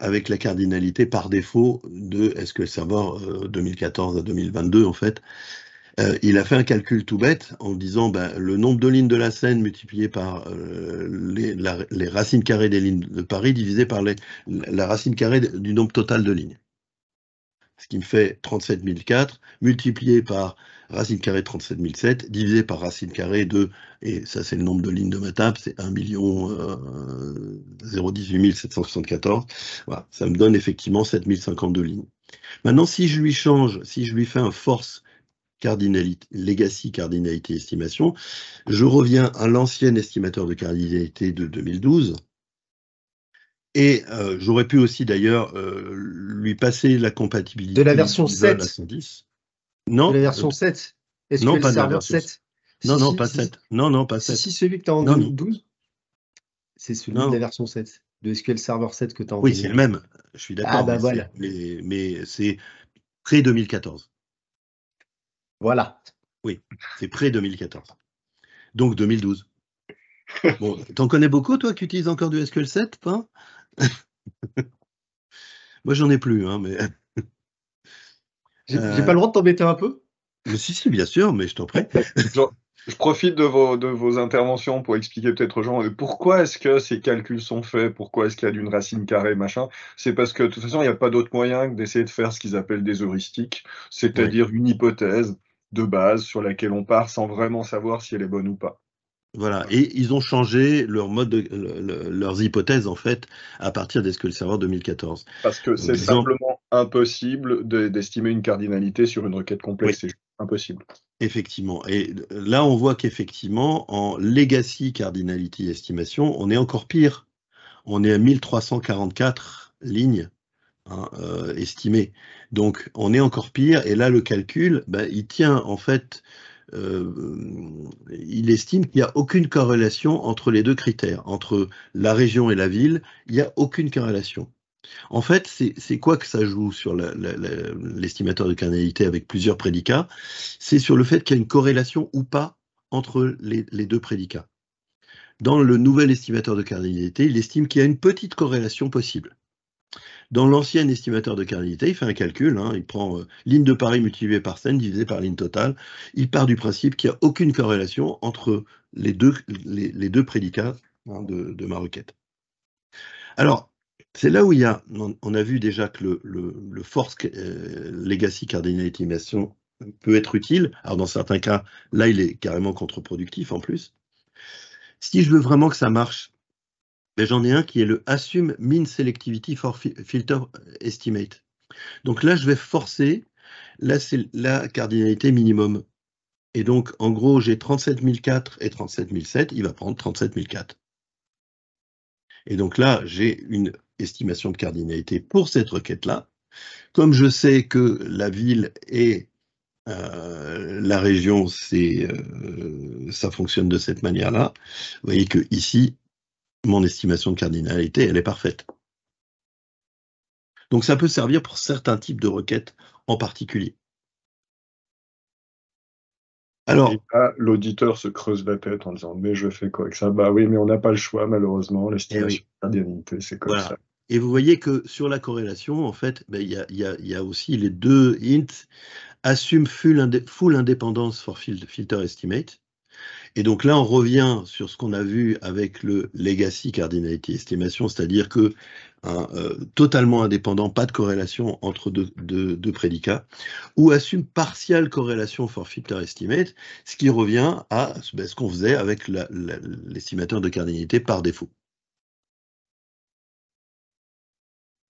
avec la cardinalité par défaut de est-ce que ça va 2014 à 2022 en fait euh, il a fait un calcul tout bête en disant ben, le nombre de lignes de la Seine multiplié par euh, les, racines carrées des lignes de Paris divisé par la racine carrée du nombre total de lignes. Ce qui me fait 37 004 multiplié par racine carrée de 37007 divisé par racine carrée de, et ça c'est le nombre de lignes de ma table, c'est 1 million 018 euh, 774. Voilà, ça me donne effectivement 7052 lignes. Maintenant, si je lui change, si je lui fais un force cardinalité, legacy cardinalité estimation, je reviens à l'ancien estimateur de cardinalité de 2012, et euh, j'aurais pu aussi d'ailleurs euh, lui passer la compatibilité de la version 7 non. la version 7. non, pas 7. Non, non, pas 7. Si, celui que tu as en 2012, c'est celui de la version 7, de SQL Server 7 que tu as en Oui, c'est le même. Je suis d'accord. Ah, mais bah voilà. Mais, c'est pré-2014. Voilà. Oui, c'est pré-2014. Donc 2012. Bon, t'en connais beaucoup, toi, qui utilises encore du SQL 7, pas Moi, j'en ai plus, hein, mais. J'ai euh, pas le droit de t'embêter un peu Si, si, bien sûr, mais je t'en prie. <laughs> Je profite de vos, de vos interventions pour expliquer peut-être aux gens euh, pourquoi est-ce que ces calculs sont faits, pourquoi est-ce qu'il y a d'une racine carrée, machin. C'est parce que de toute façon, il n'y a pas d'autre moyen que d'essayer de faire ce qu'ils appellent des heuristiques, c'est-à-dire une hypothèse de base sur laquelle on part sans vraiment savoir si elle est bonne ou pas. Voilà, et ils ont changé leur mode de, leurs hypothèses en fait à partir des SQL Server 2014. Parce que c'est simplement impossible d'estimer une cardinalité sur une requête complexe, c'est impossible. Effectivement, et là on voit qu'effectivement en legacy cardinality estimation, on est encore pire. On est à 1344 lignes hein, euh, estimées. Donc on est encore pire, et là le calcul, bah, il tient en fait euh, il estime qu'il n'y a aucune corrélation entre les deux critères, entre la région et la ville, il n'y a aucune corrélation. En fait, c'est quoi que ça joue sur l'estimateur de cardinalité avec plusieurs prédicats C'est sur le fait qu'il y a une corrélation ou pas entre les, les deux prédicats. Dans le nouvel estimateur de cardinalité, il estime qu'il y a une petite corrélation possible dans l'ancien estimateur de cardinalité, il fait un calcul, hein, il prend euh, ligne de Paris multipliée par scène divisée par ligne totale, il part du principe qu'il n'y a aucune corrélation entre les deux, les, deux prédicats hein, de, ma requête. Alors, c'est là où il y a, on, a vu déjà que le, force euh, legacy cardinal estimation peut être utile. Alors, dans certains cas, là, il est carrément contre-productif en plus. Si je veux vraiment que ça marche, ben, j'en ai un qui est le Assume min Selectivity for Filter Estimate. Donc là, je vais forcer, là la cardinalité minimum. Et donc, en gros, j'ai 37004 et 37007, il va prendre 37004. Et donc là, j'ai une estimation de cardinalité pour cette requête-là. Comme je sais que la ville et euh, la région, c'est, euh, ça fonctionne de cette manière-là, vous voyez que ici, mon estimation de cardinalité, elle est parfaite. Donc ça peut servir pour certains types de requêtes en particulier. Alors, l'auditeur se creuse la tête en disant mais je fais quoi avec ça Bah oui, mais on n'a pas le choix malheureusement. L'estimation eh de cardinalité, c'est comme ça. Et vous voyez que sur la corrélation, en fait, ben, il y, a, aussi les deux hints assume full, independence indépendance for filter estimate et donc là, on revient sur ce qu'on a vu avec le legacy cardinality estimation, c'est-à-dire que hein, euh, totalement indépendant, pas de corrélation entre deux, prédicats, ou assume partielle corrélation for filter estimate, ce qui revient à ben, ce qu'on faisait avec l'estimateur de cardinalité par défaut.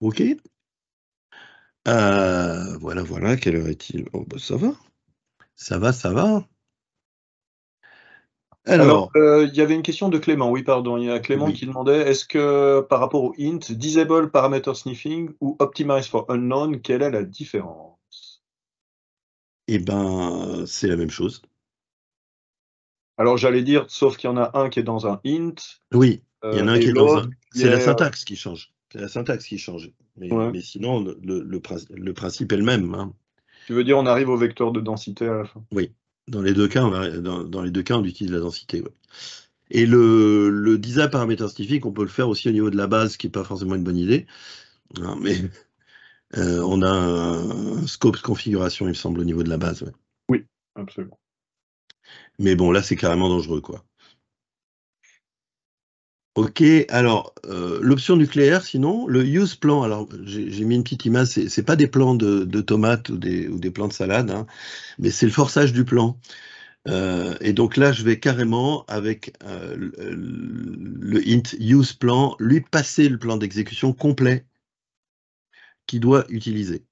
OK euh, Voilà, voilà, quelle heure est-il oh, ben, Ça va, ça va, ça va. Alors, euh, il y avait une question de Clément, oui, pardon. Il y a Clément qui demandait est-ce que par rapport au int, disable parameter sniffing ou optimize for unknown, quelle est la différence Eh ben, c'est la même chose. Alors, j'allais dire, sauf qu'il y en a un qui est dans un int. Oui, il y en a un euh, qui est dans un. C'est la syntaxe qui change. C'est la syntaxe qui change. Mais, sinon, le, principe est le même. Hein. Tu veux dire, on arrive au vecteur de densité à la fin Oui. Dans les deux cas, on, dans, les deux cas, on utilise la densité. Et le, le, paramètre paramétrique, on peut le faire aussi au niveau de la base, ce qui n'est pas forcément une bonne idée. mais <laughs> euh, on a un scope configuration, il me semble, au niveau de la base. Oui, absolument. Mais bon, là, c'est carrément dangereux, quoi. Ok, alors euh, l'option nucléaire, sinon, le use plan, alors j'ai mis une petite image, c'est pas des plans de, tomates ou des, ou des plans de salade, hein, mais c'est le forçage du plan. Euh, et donc là, je vais carrément, avec euh, le, le int use plan, lui passer le plan d'exécution complet qui doit utiliser.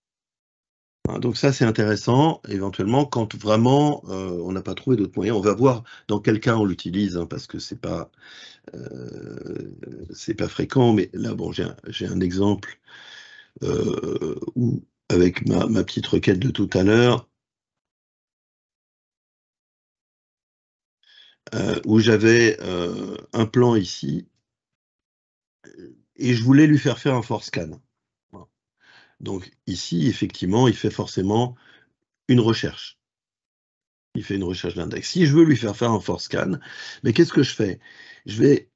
Hein, donc ça, c'est intéressant. Éventuellement, quand vraiment euh, on n'a pas trouvé d'autres moyens, on va voir dans quel cas on l'utilise, hein, parce que c'est pas euh, c'est pas fréquent. Mais là, bon, j'ai un, un, exemple euh, où avec ma, ma, petite requête de tout à l'heure, euh, où j'avais un plan ici et je voulais lui faire faire un force scan. Donc ici, effectivement, il fait forcément une recherche. Il fait une recherche d'index. Si je veux lui faire faire un force scan, mais qu'est-ce que je fais Je vais,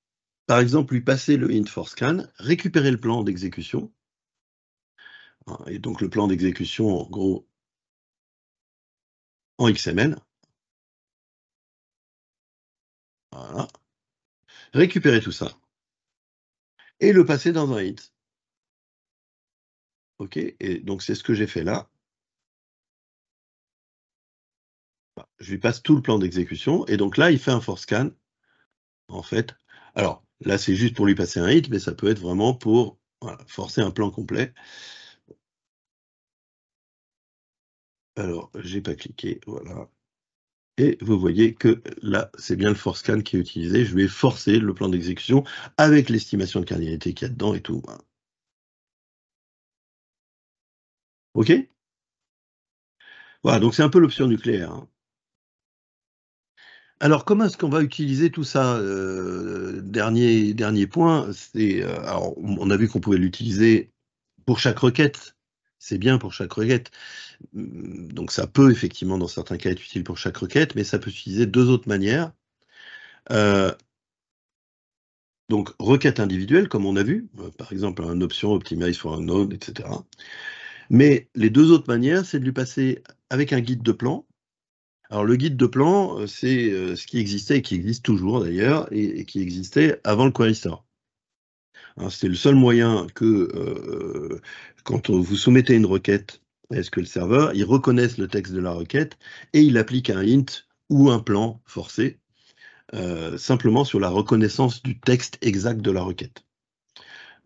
par exemple, lui passer le int force scan, récupérer le plan d'exécution. Hein, et donc le plan d'exécution, en gros, en XML. Voilà. Récupérer tout ça. Et le passer dans un int. OK Et donc, c'est ce que j'ai fait là. Bah, je lui passe tout le plan d'exécution. Et donc là, il fait un force scan, en fait. Alors, là, c'est juste pour lui passer un hit, mais ça peut être vraiment pour forcer un plan complet. Alors, j'ai pas cliqué, voilà. Et vous voyez que là, c'est bien le force scan qui est utilisé. Je vais forcer le plan d'exécution avec l'estimation de cardinalité qu'il y a dedans et tout. Hein. OK Voilà, donc c'est un peu l'option nucléaire. Hein. Alors, comment est-ce qu'on va utiliser tout ça euh, dernier, dernier point, c'est. Euh, alors, on a vu qu'on pouvait l'utiliser pour chaque requête. C'est bien pour chaque requête. Hum, donc, ça peut effectivement, dans certains cas, être utile pour chaque requête, mais ça peut s'utiliser de deux autres manières. Euh, donc, requête individuelle, comme on a vu, par exemple, hein, une option Optimize for un node, etc. Mais les deux autres manières, c'est de lui passer avec un guide de plan. Alors le guide de plan, euh, c'est euh, ce qui existait et qui existe toujours d'ailleurs, et, qui existait avant le Query Store. Hein, c'est le seul moyen que euh, quand vous soumettez une requête est-ce que le serveur, il reconnaisse le texte de la requête et il applique un hint ou un plan forcé simplement sur la reconnaissance du texte exact de la requête.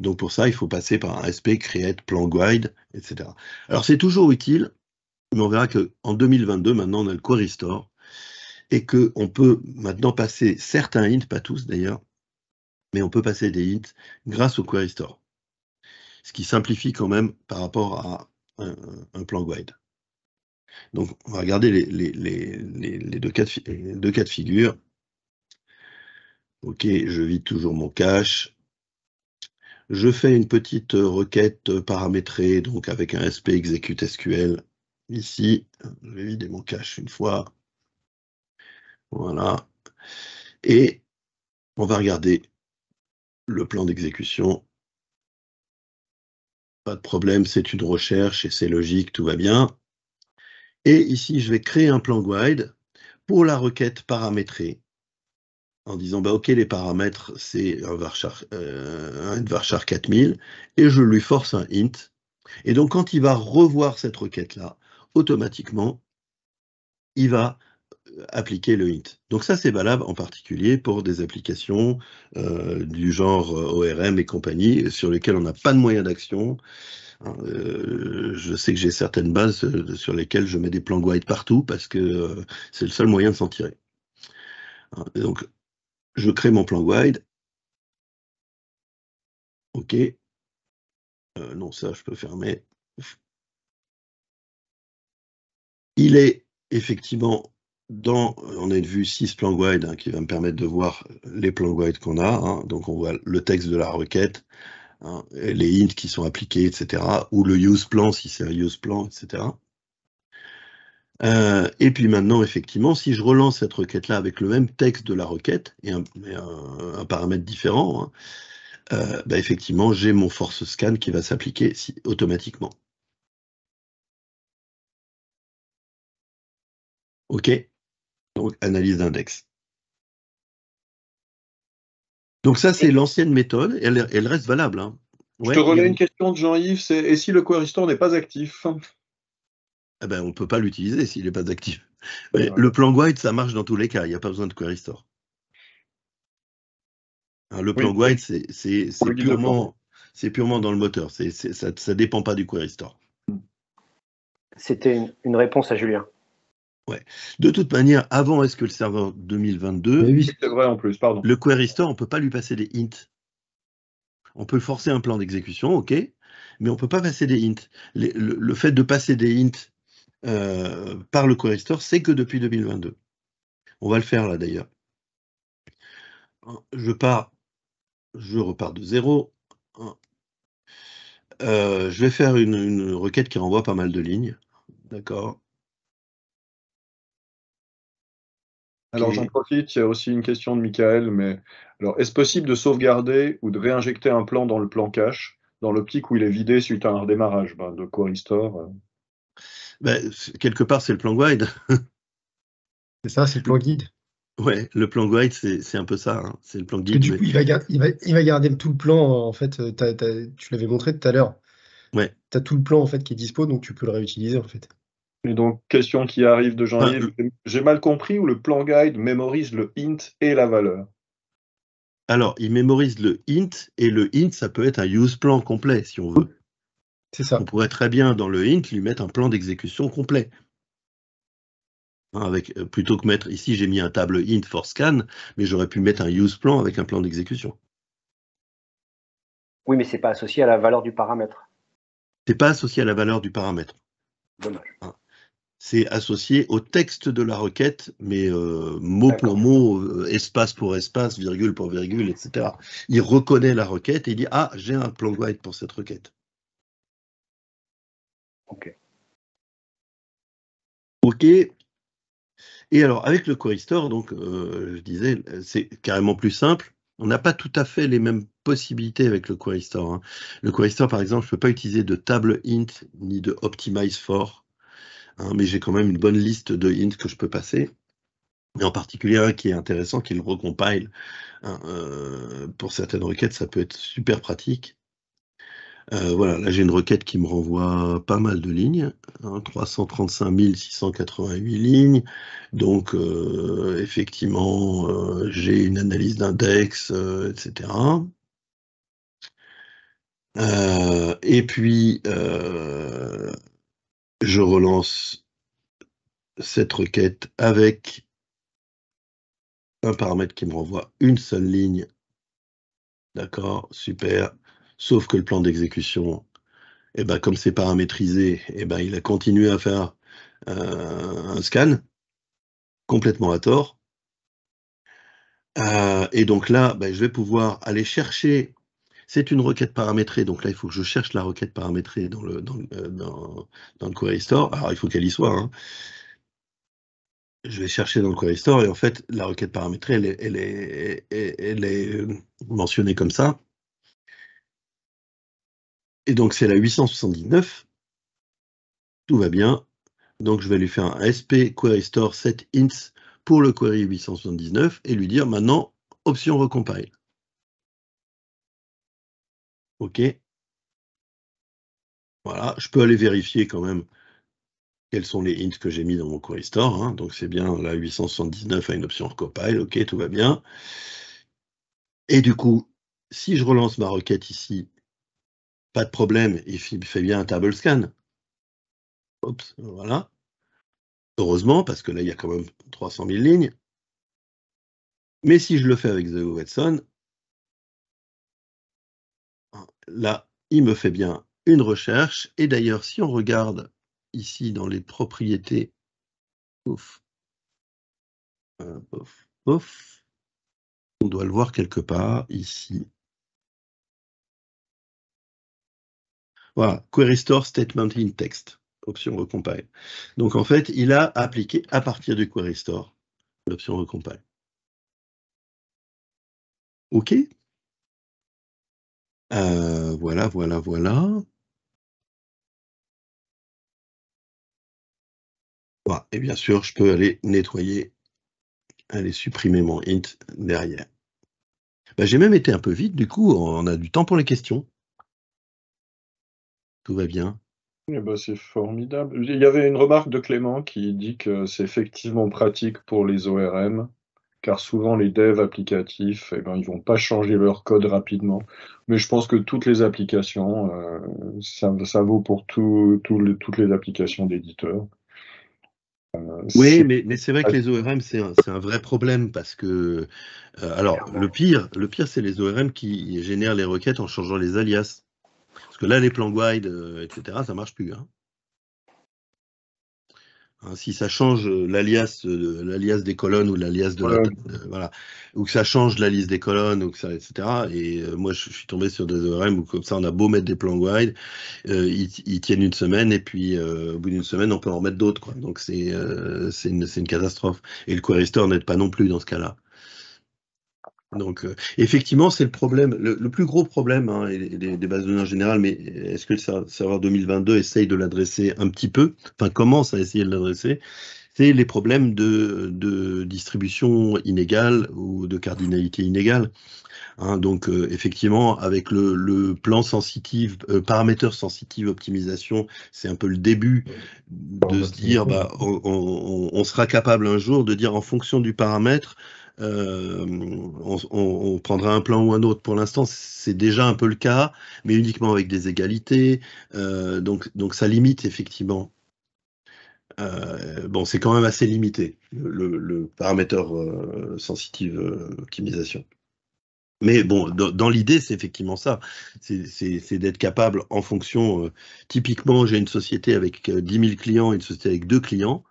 Donc pour ça, il faut passer par un SP, Create, Plan Guide, etc. Alors c'est toujours utile, mais on verra qu'en 2022, maintenant, on a le Query Store et qu'on peut maintenant passer certains hints, pas tous d'ailleurs, mais on peut passer des hints grâce au Query Store. Ce qui simplifie quand même par rapport à un, plan guide. Donc, on va regarder les, deux, deux, cas de, figure. OK, je vide toujours mon cache. Je fais une petite euh, requête euh, paramétrée, donc avec un SP execute SQL. Ici, je vais vider mon cache une fois. Voilà. Et on va regarder le plan d'exécution. Pas de problème, c'est une recherche et c'est logique, tout va bien. Et ici, je vais créer un plan guide pour la requête paramétrée en disant bah, OK, les paramètres, c'est un varchar, euh, un varchar 4000, et je lui force un int. Et donc, quand il va revoir cette requête-là, automatiquement, il va euh, appliquer le int. Donc ça, c'est valable en particulier pour des applications euh, du genre ORM et compagnie, sur lesquelles on n'a pas de moyen d'action. Hein, je sais que j'ai certaines bases sur lesquelles je mets des plans white partout, parce que c'est le seul moyen de s'en tirer. Hein, donc je crée mon plan wide. OK. Euh, non, ça, je peux fermer. Il est effectivement dans, on a une vue 6 plans wide hein, qui va me permettre de voir les plans wide qu'on a. Hein. donc on voit le texte de la requête, hein, les hints qui sont appliqués, etc. Ou le use plan si c'est un use plan, etc. Euh, et puis maintenant, effectivement, si je relance cette requête-là avec le même texte de la requête et un, paramètre différent, hein, euh, bah, effectivement, j'ai mon force scan qui va s'appliquer automatiquement. OK Donc, analyse d'index. Donc ça, c'est l'ancienne méthode. Elle, elle, reste valable. Hein. Je te relais une question de Jean-Yves. Et si le query store n'est pas actif eh ben, on ne peut pas l'utiliser s'il n'est pas actif. Le plan white, ça marche dans tous les cas, il n'y a pas besoin de query store. Hein, le plan white, c'est purement, purement dans le moteur, ça ne dépend pas du query store. C'était une, réponse à Julien. Ouais. De toute manière, avant est-ce que le serveur 2022, vrai en plus, pardon. le query store, on ne peut pas lui passer des hints. On peut forcer un plan d'exécution, ok, mais on ne peut pas passer des hints. le, le, fait de passer des hints euh, par le Store, c'est que depuis 2022. On va le faire là d'ailleurs. Je pars, je repars de zéro. Euh, je vais faire une, requête qui renvoie pas mal de lignes. D'accord. Alors j'en profite, il y a aussi une question de Michael, mais alors est-ce possible de sauvegarder ou de réinjecter un plan dans le plan cache, dans l'optique où il est vidé suite à un redémarrage ben, de de Store euh. Bah, quelque part, c'est le plan guide. <laughs> c'est ça, c'est le plan guide. Ouais, le plan guide, c'est un peu ça. Hein. C'est le plan guide. Du coup, il va, garder, tout le plan, en fait. Euh, tu l'avais montré tout à l'heure. Ouais. Tu as tout le plan, en fait, qui est dispo, donc tu peux le réutiliser, en fait. Et donc, question qui arrive de Jean-Yves. Ah, j'ai mal compris où le plan guide mémorise le int et la valeur Alors, il mémorise le int, et le int, ça peut être un use plan complet, si on veut. On pourrait très bien, dans le hint, lui mettre un plan d'exécution complet. Hein, avec, euh, plutôt que mettre ici, j'ai mis un table int for scan, mais j'aurais pu mettre un use plan avec un plan d'exécution. Oui, mais c'est pas associé à la valeur du paramètre. n'est pas associé à la valeur du paramètre. Dommage. Hein. c'est associé au texte de la requête, mais euh, mot pour mot, euh, espace pour espace, virgule pour virgule, etc. Il reconnaît la requête et il dit Ah, j'ai un plan guide pour cette requête. Ok. Ok. Et alors, avec le Store, donc, euh, je disais, c'est carrément plus simple. On n'a pas tout à fait les mêmes possibilités avec le query hein. Le query par exemple, je ne peux pas utiliser de table int ni de optimize for, hein, mais j'ai quand même une bonne liste de int que je peux passer. Et en particulier, un qui est intéressant, qui est le recompile. Hein, euh, pour certaines requêtes, ça peut être super pratique. Euh, voilà, là j'ai une requête qui me renvoie pas mal de lignes, 335 hein, 688 lignes. Donc euh, effectivement, euh, j'ai une analyse d'index, etc. et puis, je relance cette requête avec un paramètre qui me renvoie une seule ligne. D'accord, super. Sauf que le plan d'exécution, eh ben, comme c'est paramétrisé, eh ben, il a continué à faire euh, un scan complètement à tort. Euh, et donc là, ben, je vais pouvoir aller chercher. C'est une requête paramétrée, donc là, il faut que je cherche la requête paramétrée dans le, dans, euh, Query Store. Alors, il faut qu'elle y soit. Hein. Je vais chercher dans le Query Store et en fait, la requête paramétrée, elle est, elle est mentionnée comme ça. Et donc c'est la 879. Tout va bien. Donc je vais lui faire un SP Query Store set ints pour le query 879 et lui dire maintenant option recompile. OK. Voilà, je peux aller vérifier quand même quels sont les ints que j'ai mis dans mon query store. Hein. Donc c'est bien la 879 à une option recompile, ok, tout va bien. Et du coup, si je relance ma requête ici, pas de problème, il fait bien un table scan. voilà. Heureusement, parce que là, il y a quand même 300 000 lignes. Mais si je le fais avec The Watson, là, il me fait bien une recherche. Et d'ailleurs, si on regarde ici dans les propriétés, euh, on doit le voir quelque part ici. Voilà, Query Store Statement in Text, option Recompile. Donc en fait, il a appliqué à partir du Query Store l'option Recompile. OK euh, Voilà, voilà, voilà. Et bien sûr, je peux aller nettoyer, aller supprimer mon int derrière. Bah, j'ai même été un peu vite, du coup, on a du temps pour les questions tout va bien. Eh ben, c'est formidable. Il y avait une remarque de Clément qui dit que c'est effectivement pratique pour les ORM, car souvent les devs applicatifs, eh ben, ils vont pas changer leur code rapidement. Mais je pense que toutes les applications, euh, ça, vaut pour toutes les applications d'éditeurs. Euh, oui, mais, c'est vrai que les ORM, c'est un, vrai problème parce que. Euh, alors, le pire, le pire c'est les ORM qui génèrent les requêtes en changeant les alias. Parce que là, les plans wide, euh, etc., ça ne marche plus. Hein. Hein, si ça change euh, l'alias euh, l'alias des colonnes ou l'alias de la voilà ou que ça change la liste des colonnes etc et moi je, suis tombé sur des ORM où comme ça on a beau mettre des plans wide ils, tiennent une semaine et puis au bout d'une semaine on peut en remettre d'autres quoi donc c'est c'est une, une, catastrophe et le query store n'aide pas non plus dans ce cas là donc, euh, effectivement, c'est le problème, le, plus gros problème des, hein, bases de données en général, mais est-ce que le serveur 2022 essaye de l'adresser un petit peu Enfin, commence à essayer de l'adresser C'est les problèmes de, distribution inégale ou de cardinalité inégale. Hein. donc, euh, effectivement, avec le, plan sensitive, euh, paramètre sensitive optimisation, c'est un peu le début de se dire, bah, on, on sera capable un jour de dire en fonction du paramètre, euh, on, prendra un plan ou un autre. Pour l'instant, c'est déjà un peu le cas, mais uniquement avec des égalités. Euh, donc, donc ça limite effectivement. Euh, bon, c'est quand même assez limité, le, paramètre sensitive optimisation. Mais bon, dans, dans l'idée, c'est effectivement ça. C'est d'être capable, en fonction, typiquement, j'ai une société avec 10 000 clients et une société avec 2 clients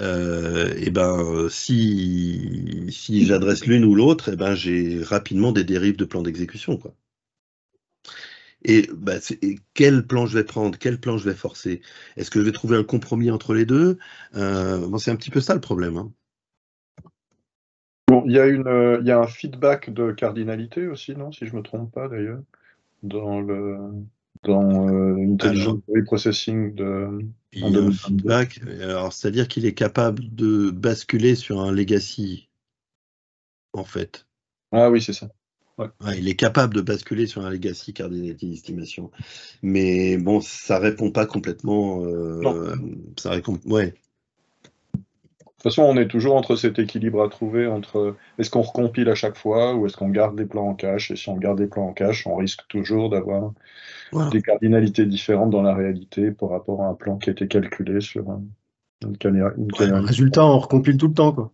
et euh, eh ben si, si j'adresse l'une ou l'autre, et eh ben j'ai rapidement des dérives de plan d'exécution, quoi. Bah, et, quel plan je vais prendre, quel plan je vais forcer Est-ce que je vais trouver un compromis entre les deux euh, C'est un petit peu ça le problème. Hein. Bon, il y, a euh, il y a un feedback de cardinalité aussi, non Si je ne me trompe pas d'ailleurs, dans le dans euh, une processing de. processing de feedback, alors c'est-à-dire qu'il est capable de basculer sur un legacy, en fait. Ah oui, c'est ça. il est capable de basculer sur un legacy car estimation. Mais bon, ça répond pas complètement. Euh, ça répond, ouais, de toute façon, on est toujours entre cet équilibre à trouver entre est-ce qu'on recompile à chaque fois ou est-ce qu'on garde des plans en cache. Et si on garde des plans en cache, on risque toujours d'avoir des cardinalités différentes dans la réalité par rapport à un plan qui a été calculé sur un, une caméra. résultat, on recompile tout le temps, quoi.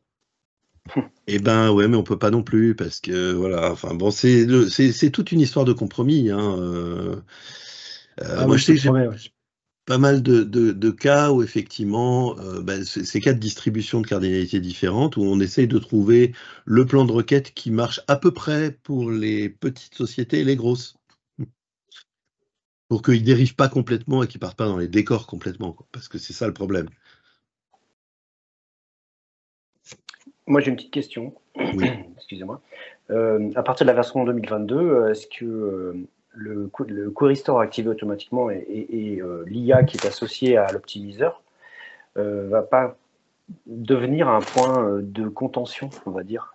<laughs> Eh ben ouais, mais on peut pas non plus parce que voilà. Enfin bon, c'est toute une histoire de compromis. Hein, euh, euh, ah, moi, je sais que pas mal de, cas où effectivement, euh, ben, ces cas de distribution de cardinalité différentes, où on essaye de trouver le plan de requête qui marche à peu près pour les petites sociétés et les grosses. Pour qu'ils ne dérivent pas complètement et qu'ils ne partent pas dans les décors complètement, parce que c'est ça le problème. Moi, j'ai une petite question. Oui. <coughs> Excusez-moi. Euh, à partir de la version 2022, euh, est-ce que le, query store activé automatiquement et, euh, l'IA qui est associée à l'optimiseur ne euh, va pas devenir un point euh, de contention, on va dire,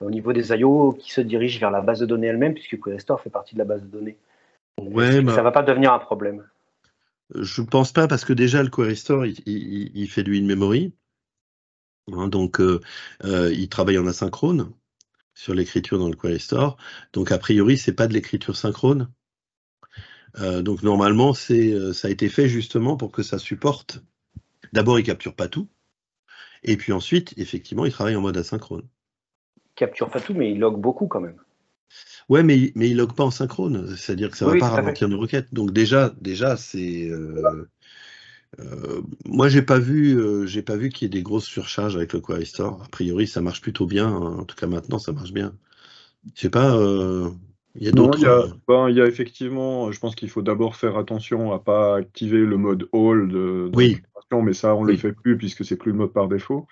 au niveau des IO qui se dirigent vers la base de données elle-même, puisque le query store fait partie de la base de données. Ouais, ne Ça va pas devenir un problème. Je pense pas parce que déjà le query store il, fait lui une memory, hein, donc il travaille en asynchrone sur l'écriture dans le query store. Donc a priori, c'est pas de l'écriture synchrone. Euh, donc normalement, euh, ça a été fait justement pour que ça supporte. D'abord, il capture pas tout, et puis ensuite, effectivement, il travaille en mode asynchrone. Capture pas tout, mais il log beaucoup quand même. Ouais, mais, mais ne log pas en synchrone, c'est-à-dire que ça ne va pas ralentir nos requêtes. Donc déjà, déjà, c'est euh, moi, j'ai pas vu, j'ai pas vu qu'il y ait des grosses surcharges avec le Query Store. A priori, ça marche plutôt bien. En tout cas, maintenant, ça marche bien. Je sais pas. Il y a Il, euh, ben, il, y a effectivement, euh, je pense qu'il faut d'abord faire attention à pas activer le mode hold, de, euh, oui. mais ça on ne le fait plus puisque c'est plus le mode par défaut.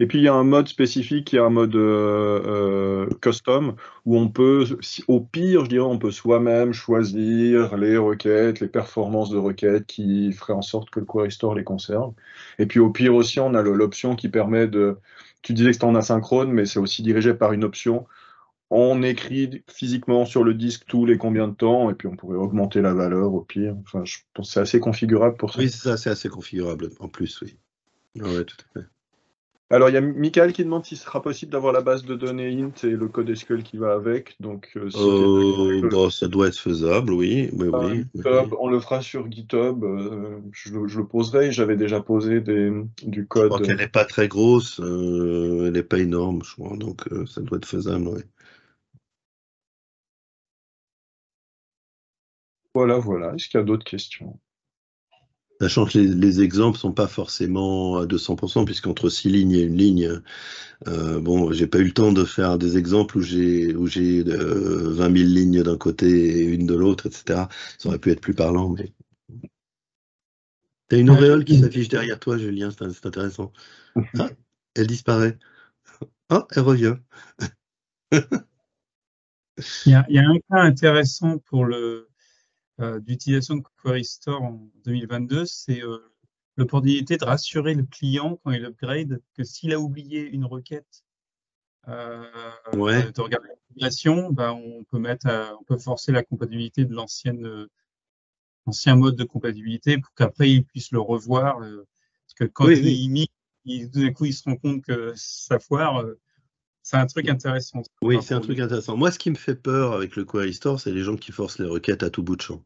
Et puis il y a un mode spécifique qui a un mode custom où on peut, au pire, je dirais, on peut soi-même choisir les requêtes, les performances de requêtes qui feraient en sorte que le query store les conserve. Et puis au pire aussi, on a l'option qui permet de. Tu disais que c'était en asynchrone, mais c'est aussi dirigé par une option on écrit physiquement sur le disque tous les combien de temps, et puis on pourrait augmenter la valeur au pire. Enfin, c'est assez configurable pour ça. Oui, c'est assez configurable en plus, oui. Alors, il y a Michael qui demande s'il sera possible d'avoir la base de données int et le code SQL qui va avec. Donc, euh, euh, bah, ça doit être faisable, oui. On le fera sur GitHub. Euh, je, le poserai. J'avais déjà posé du code. Je qu'elle n'est pas très grosse. elle n'est pas énorme, je crois. Donc, ça doit être faisable, oui. Voilà, voilà. Est-ce qu'il y a d'autres questions Sachant que les, exemples ne sont pas forcément à 200%, puisqu'entre six lignes et une ligne, Bon, euh, bon, j'ai pas eu le temps de faire des exemples où j'ai 20 000 euh, lignes d'un côté et une de l'autre, etc. Ça aurait pu être plus parlant, mais. T'as une auréole qui s'affiche derrière toi, Julien, c'est intéressant. <laughs> Ah, elle disparaît. Ah, elle revient. <laughs> il, il y a un cas intéressant pour le, euh, d'utilisation de Query Store en 2022, c'est euh, l'opportunité de rassurer le client quand il upgrade que s'il a oublié une requête euh, de regarder l'application, bah, on peut mettre, on peut forcer la compatibilité de l'ancienne ancien mode de compatibilité pour qu'après il puisse le revoir. parce que quand il est tout d'un coup il se rend compte que sa foire, c'est un truc intéressant. Oui, c'est un truc intéressant. Moi, ce qui me fait peur avec le Query Store, c'est les gens qui forcent les requêtes à tout bout de champ.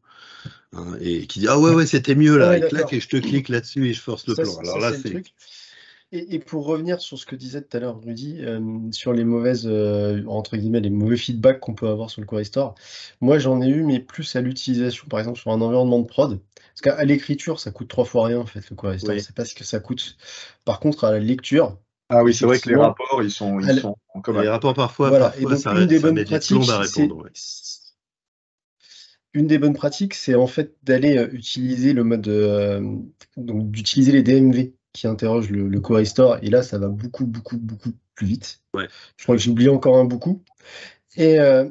Hein, et qui disent Ah ouais, ouais, c'était mieux là, et et je te clique là-dessus et je force le plan. Alors là, c'est. Et, pour revenir sur ce que disait tout à l'heure Rudy, euh, sur les mauvaises, euh, entre guillemets, les mauvais feedbacks qu'on peut avoir sur le Core Store, moi j'en ai eu, mais plus à l'utilisation, par exemple, sur un environnement de prod. Parce qu'à l'écriture, ça coûte trois fois rien, en fait, le Query Store. C'est pas ce que ça coûte. Par contre, à la lecture, ah oui, c'est vrai que les rapports, ils sont, ils sont Les rapports, parfois, voilà. une des bonnes pratiques, Une des bonnes pratiques, c'est en fait d'aller euh, utiliser le mode, euh, donc d'utiliser les DMV qui interrogent le, le core store. Et là, ça va beaucoup, beaucoup, beaucoup plus vite. Je crois que j'ai oublié encore un beaucoup. Et euh,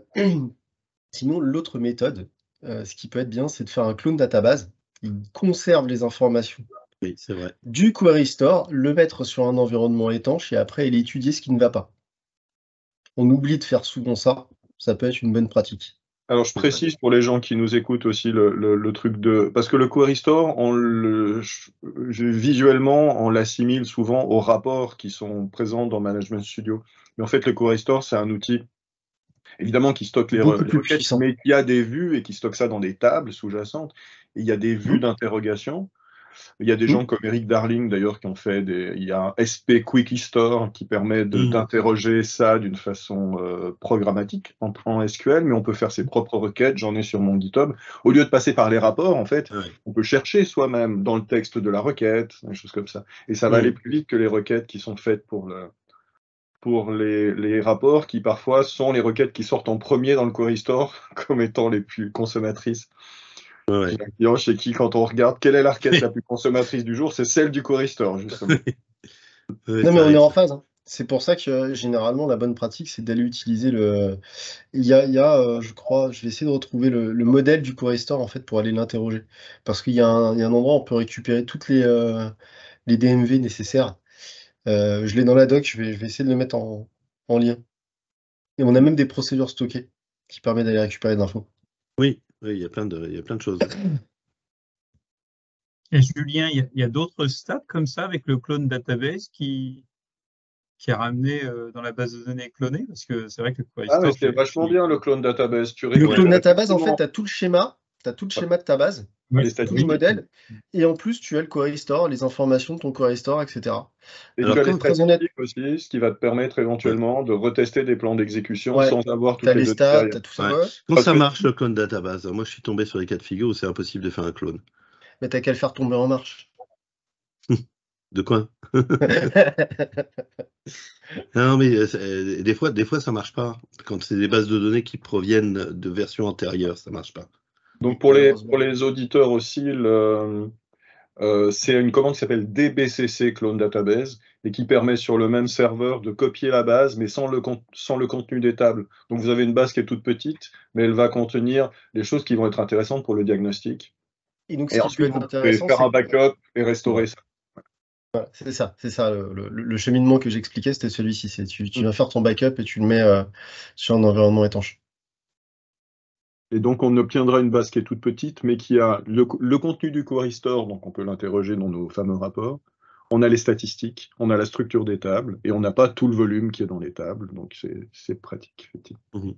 <clears throat> sinon, l'autre méthode, ce qui peut être bien, c'est de faire un clone database. Il conserve les informations oui, c'est vrai. Du query store, le mettre sur un environnement étanche et après, il étudie ce qui ne va pas. On oublie de faire souvent ça. Ça peut être une bonne pratique. Alors, je précise pour les gens qui nous écoutent aussi le, truc de. Parce que le query store, visuellement, on l'assimile souvent aux rapports qui sont présents dans Management Studio. Mais en fait, le query store, c'est un outil évidemment qui stocke les, les requêtes, mais y a des vues et qui stocke ça dans des tables sous-jacentes. Il y a des vues mmh. d'interrogation il y a des mm. gens comme Eric Darling, d'ailleurs, qui ont fait des. Il y a un SP Quick Store qui permet d'interroger mm. ça d'une façon euh, programmatique en, SQL, mais on peut faire ses propres requêtes. J'en ai sur mon GitHub. Au lieu de passer par les rapports, en fait, on peut chercher soi-même dans le texte de la requête, des choses comme ça. Et ça va mm. aller plus vite que les requêtes qui sont faites pour le, pour les, les, rapports qui parfois sont les requêtes qui sortent en premier dans le query store <laughs> comme étant les plus consommatrices. Ouais. client chez qui, quand on regarde quelle est l'arcade <laughs> la plus consommatrice du jour, c'est celle du CoreStore justement. <laughs> non, mais on est en phase. Hein. C'est pour ça que euh, généralement la bonne pratique, c'est d'aller utiliser le. Il y a, il y a, euh, je crois, je vais essayer de retrouver le, modèle du Corestore en fait pour aller l'interroger. Parce qu'il y, a un endroit où on peut récupérer toutes les, euh, les DMV nécessaires. je l'ai dans la doc, je vais, essayer de le mettre en, en, lien. Et on a même des procédures stockées qui permettent d'aller récupérer d'infos. Oui, oui, il y a plein de, il y a plein de choses. Et Julien, il y a, d'autres stats comme ça avec le clone database qui, qui est ramené euh, dans la base de données clonée Parce que c'est vrai que. ah, c'est vachement bien le clone database. le clone database, en fait, tu as tout le schéma tu as tout le schéma de ta base, tout le modèle, et en plus, tu as le query store, les informations de ton query store, etc. Et Alors tu as aussi, ce qui va te permettre éventuellement de retester des plans d'exécution sans avoir toutes as les, stats, Tu as tout ça. Comment Quand ça marche, le clone database, moi je suis tombé sur les cas de figure où c'est impossible de faire un clone. Mais tu t'as qu'à le faire tomber en marche. <laughs> de quoi <laughs> Non, mais euh, des fois, des fois, ça marche pas. Quand c'est des bases de données qui proviennent de versions antérieures, ça ne marche pas. Donc pour les, pour les auditeurs aussi, euh, c'est une commande qui s'appelle DBCC Clone Database et qui permet sur le même serveur de copier la base, mais sans le, sans le contenu des tables. Donc vous avez une base qui est toute petite, mais elle va contenir les choses qui vont être intéressantes pour le diagnostic. Et donc, ce faire un backup et restaurer ça. c'est ça, c'est ça. Le, cheminement que j'expliquais, c'était celui-ci. Tu, tu mm. faire ton backup et tu le mets euh, sur un environnement étanche. Et donc, on obtiendra une base qui est toute petite, mais qui a le, contenu du query-store, donc on peut l'interroger dans nos fameux rapports. On a les statistiques, on a la structure des tables, et on n'a pas tout le volume qui est dans les tables. Donc, c'est pratique, effectivement. Mmh.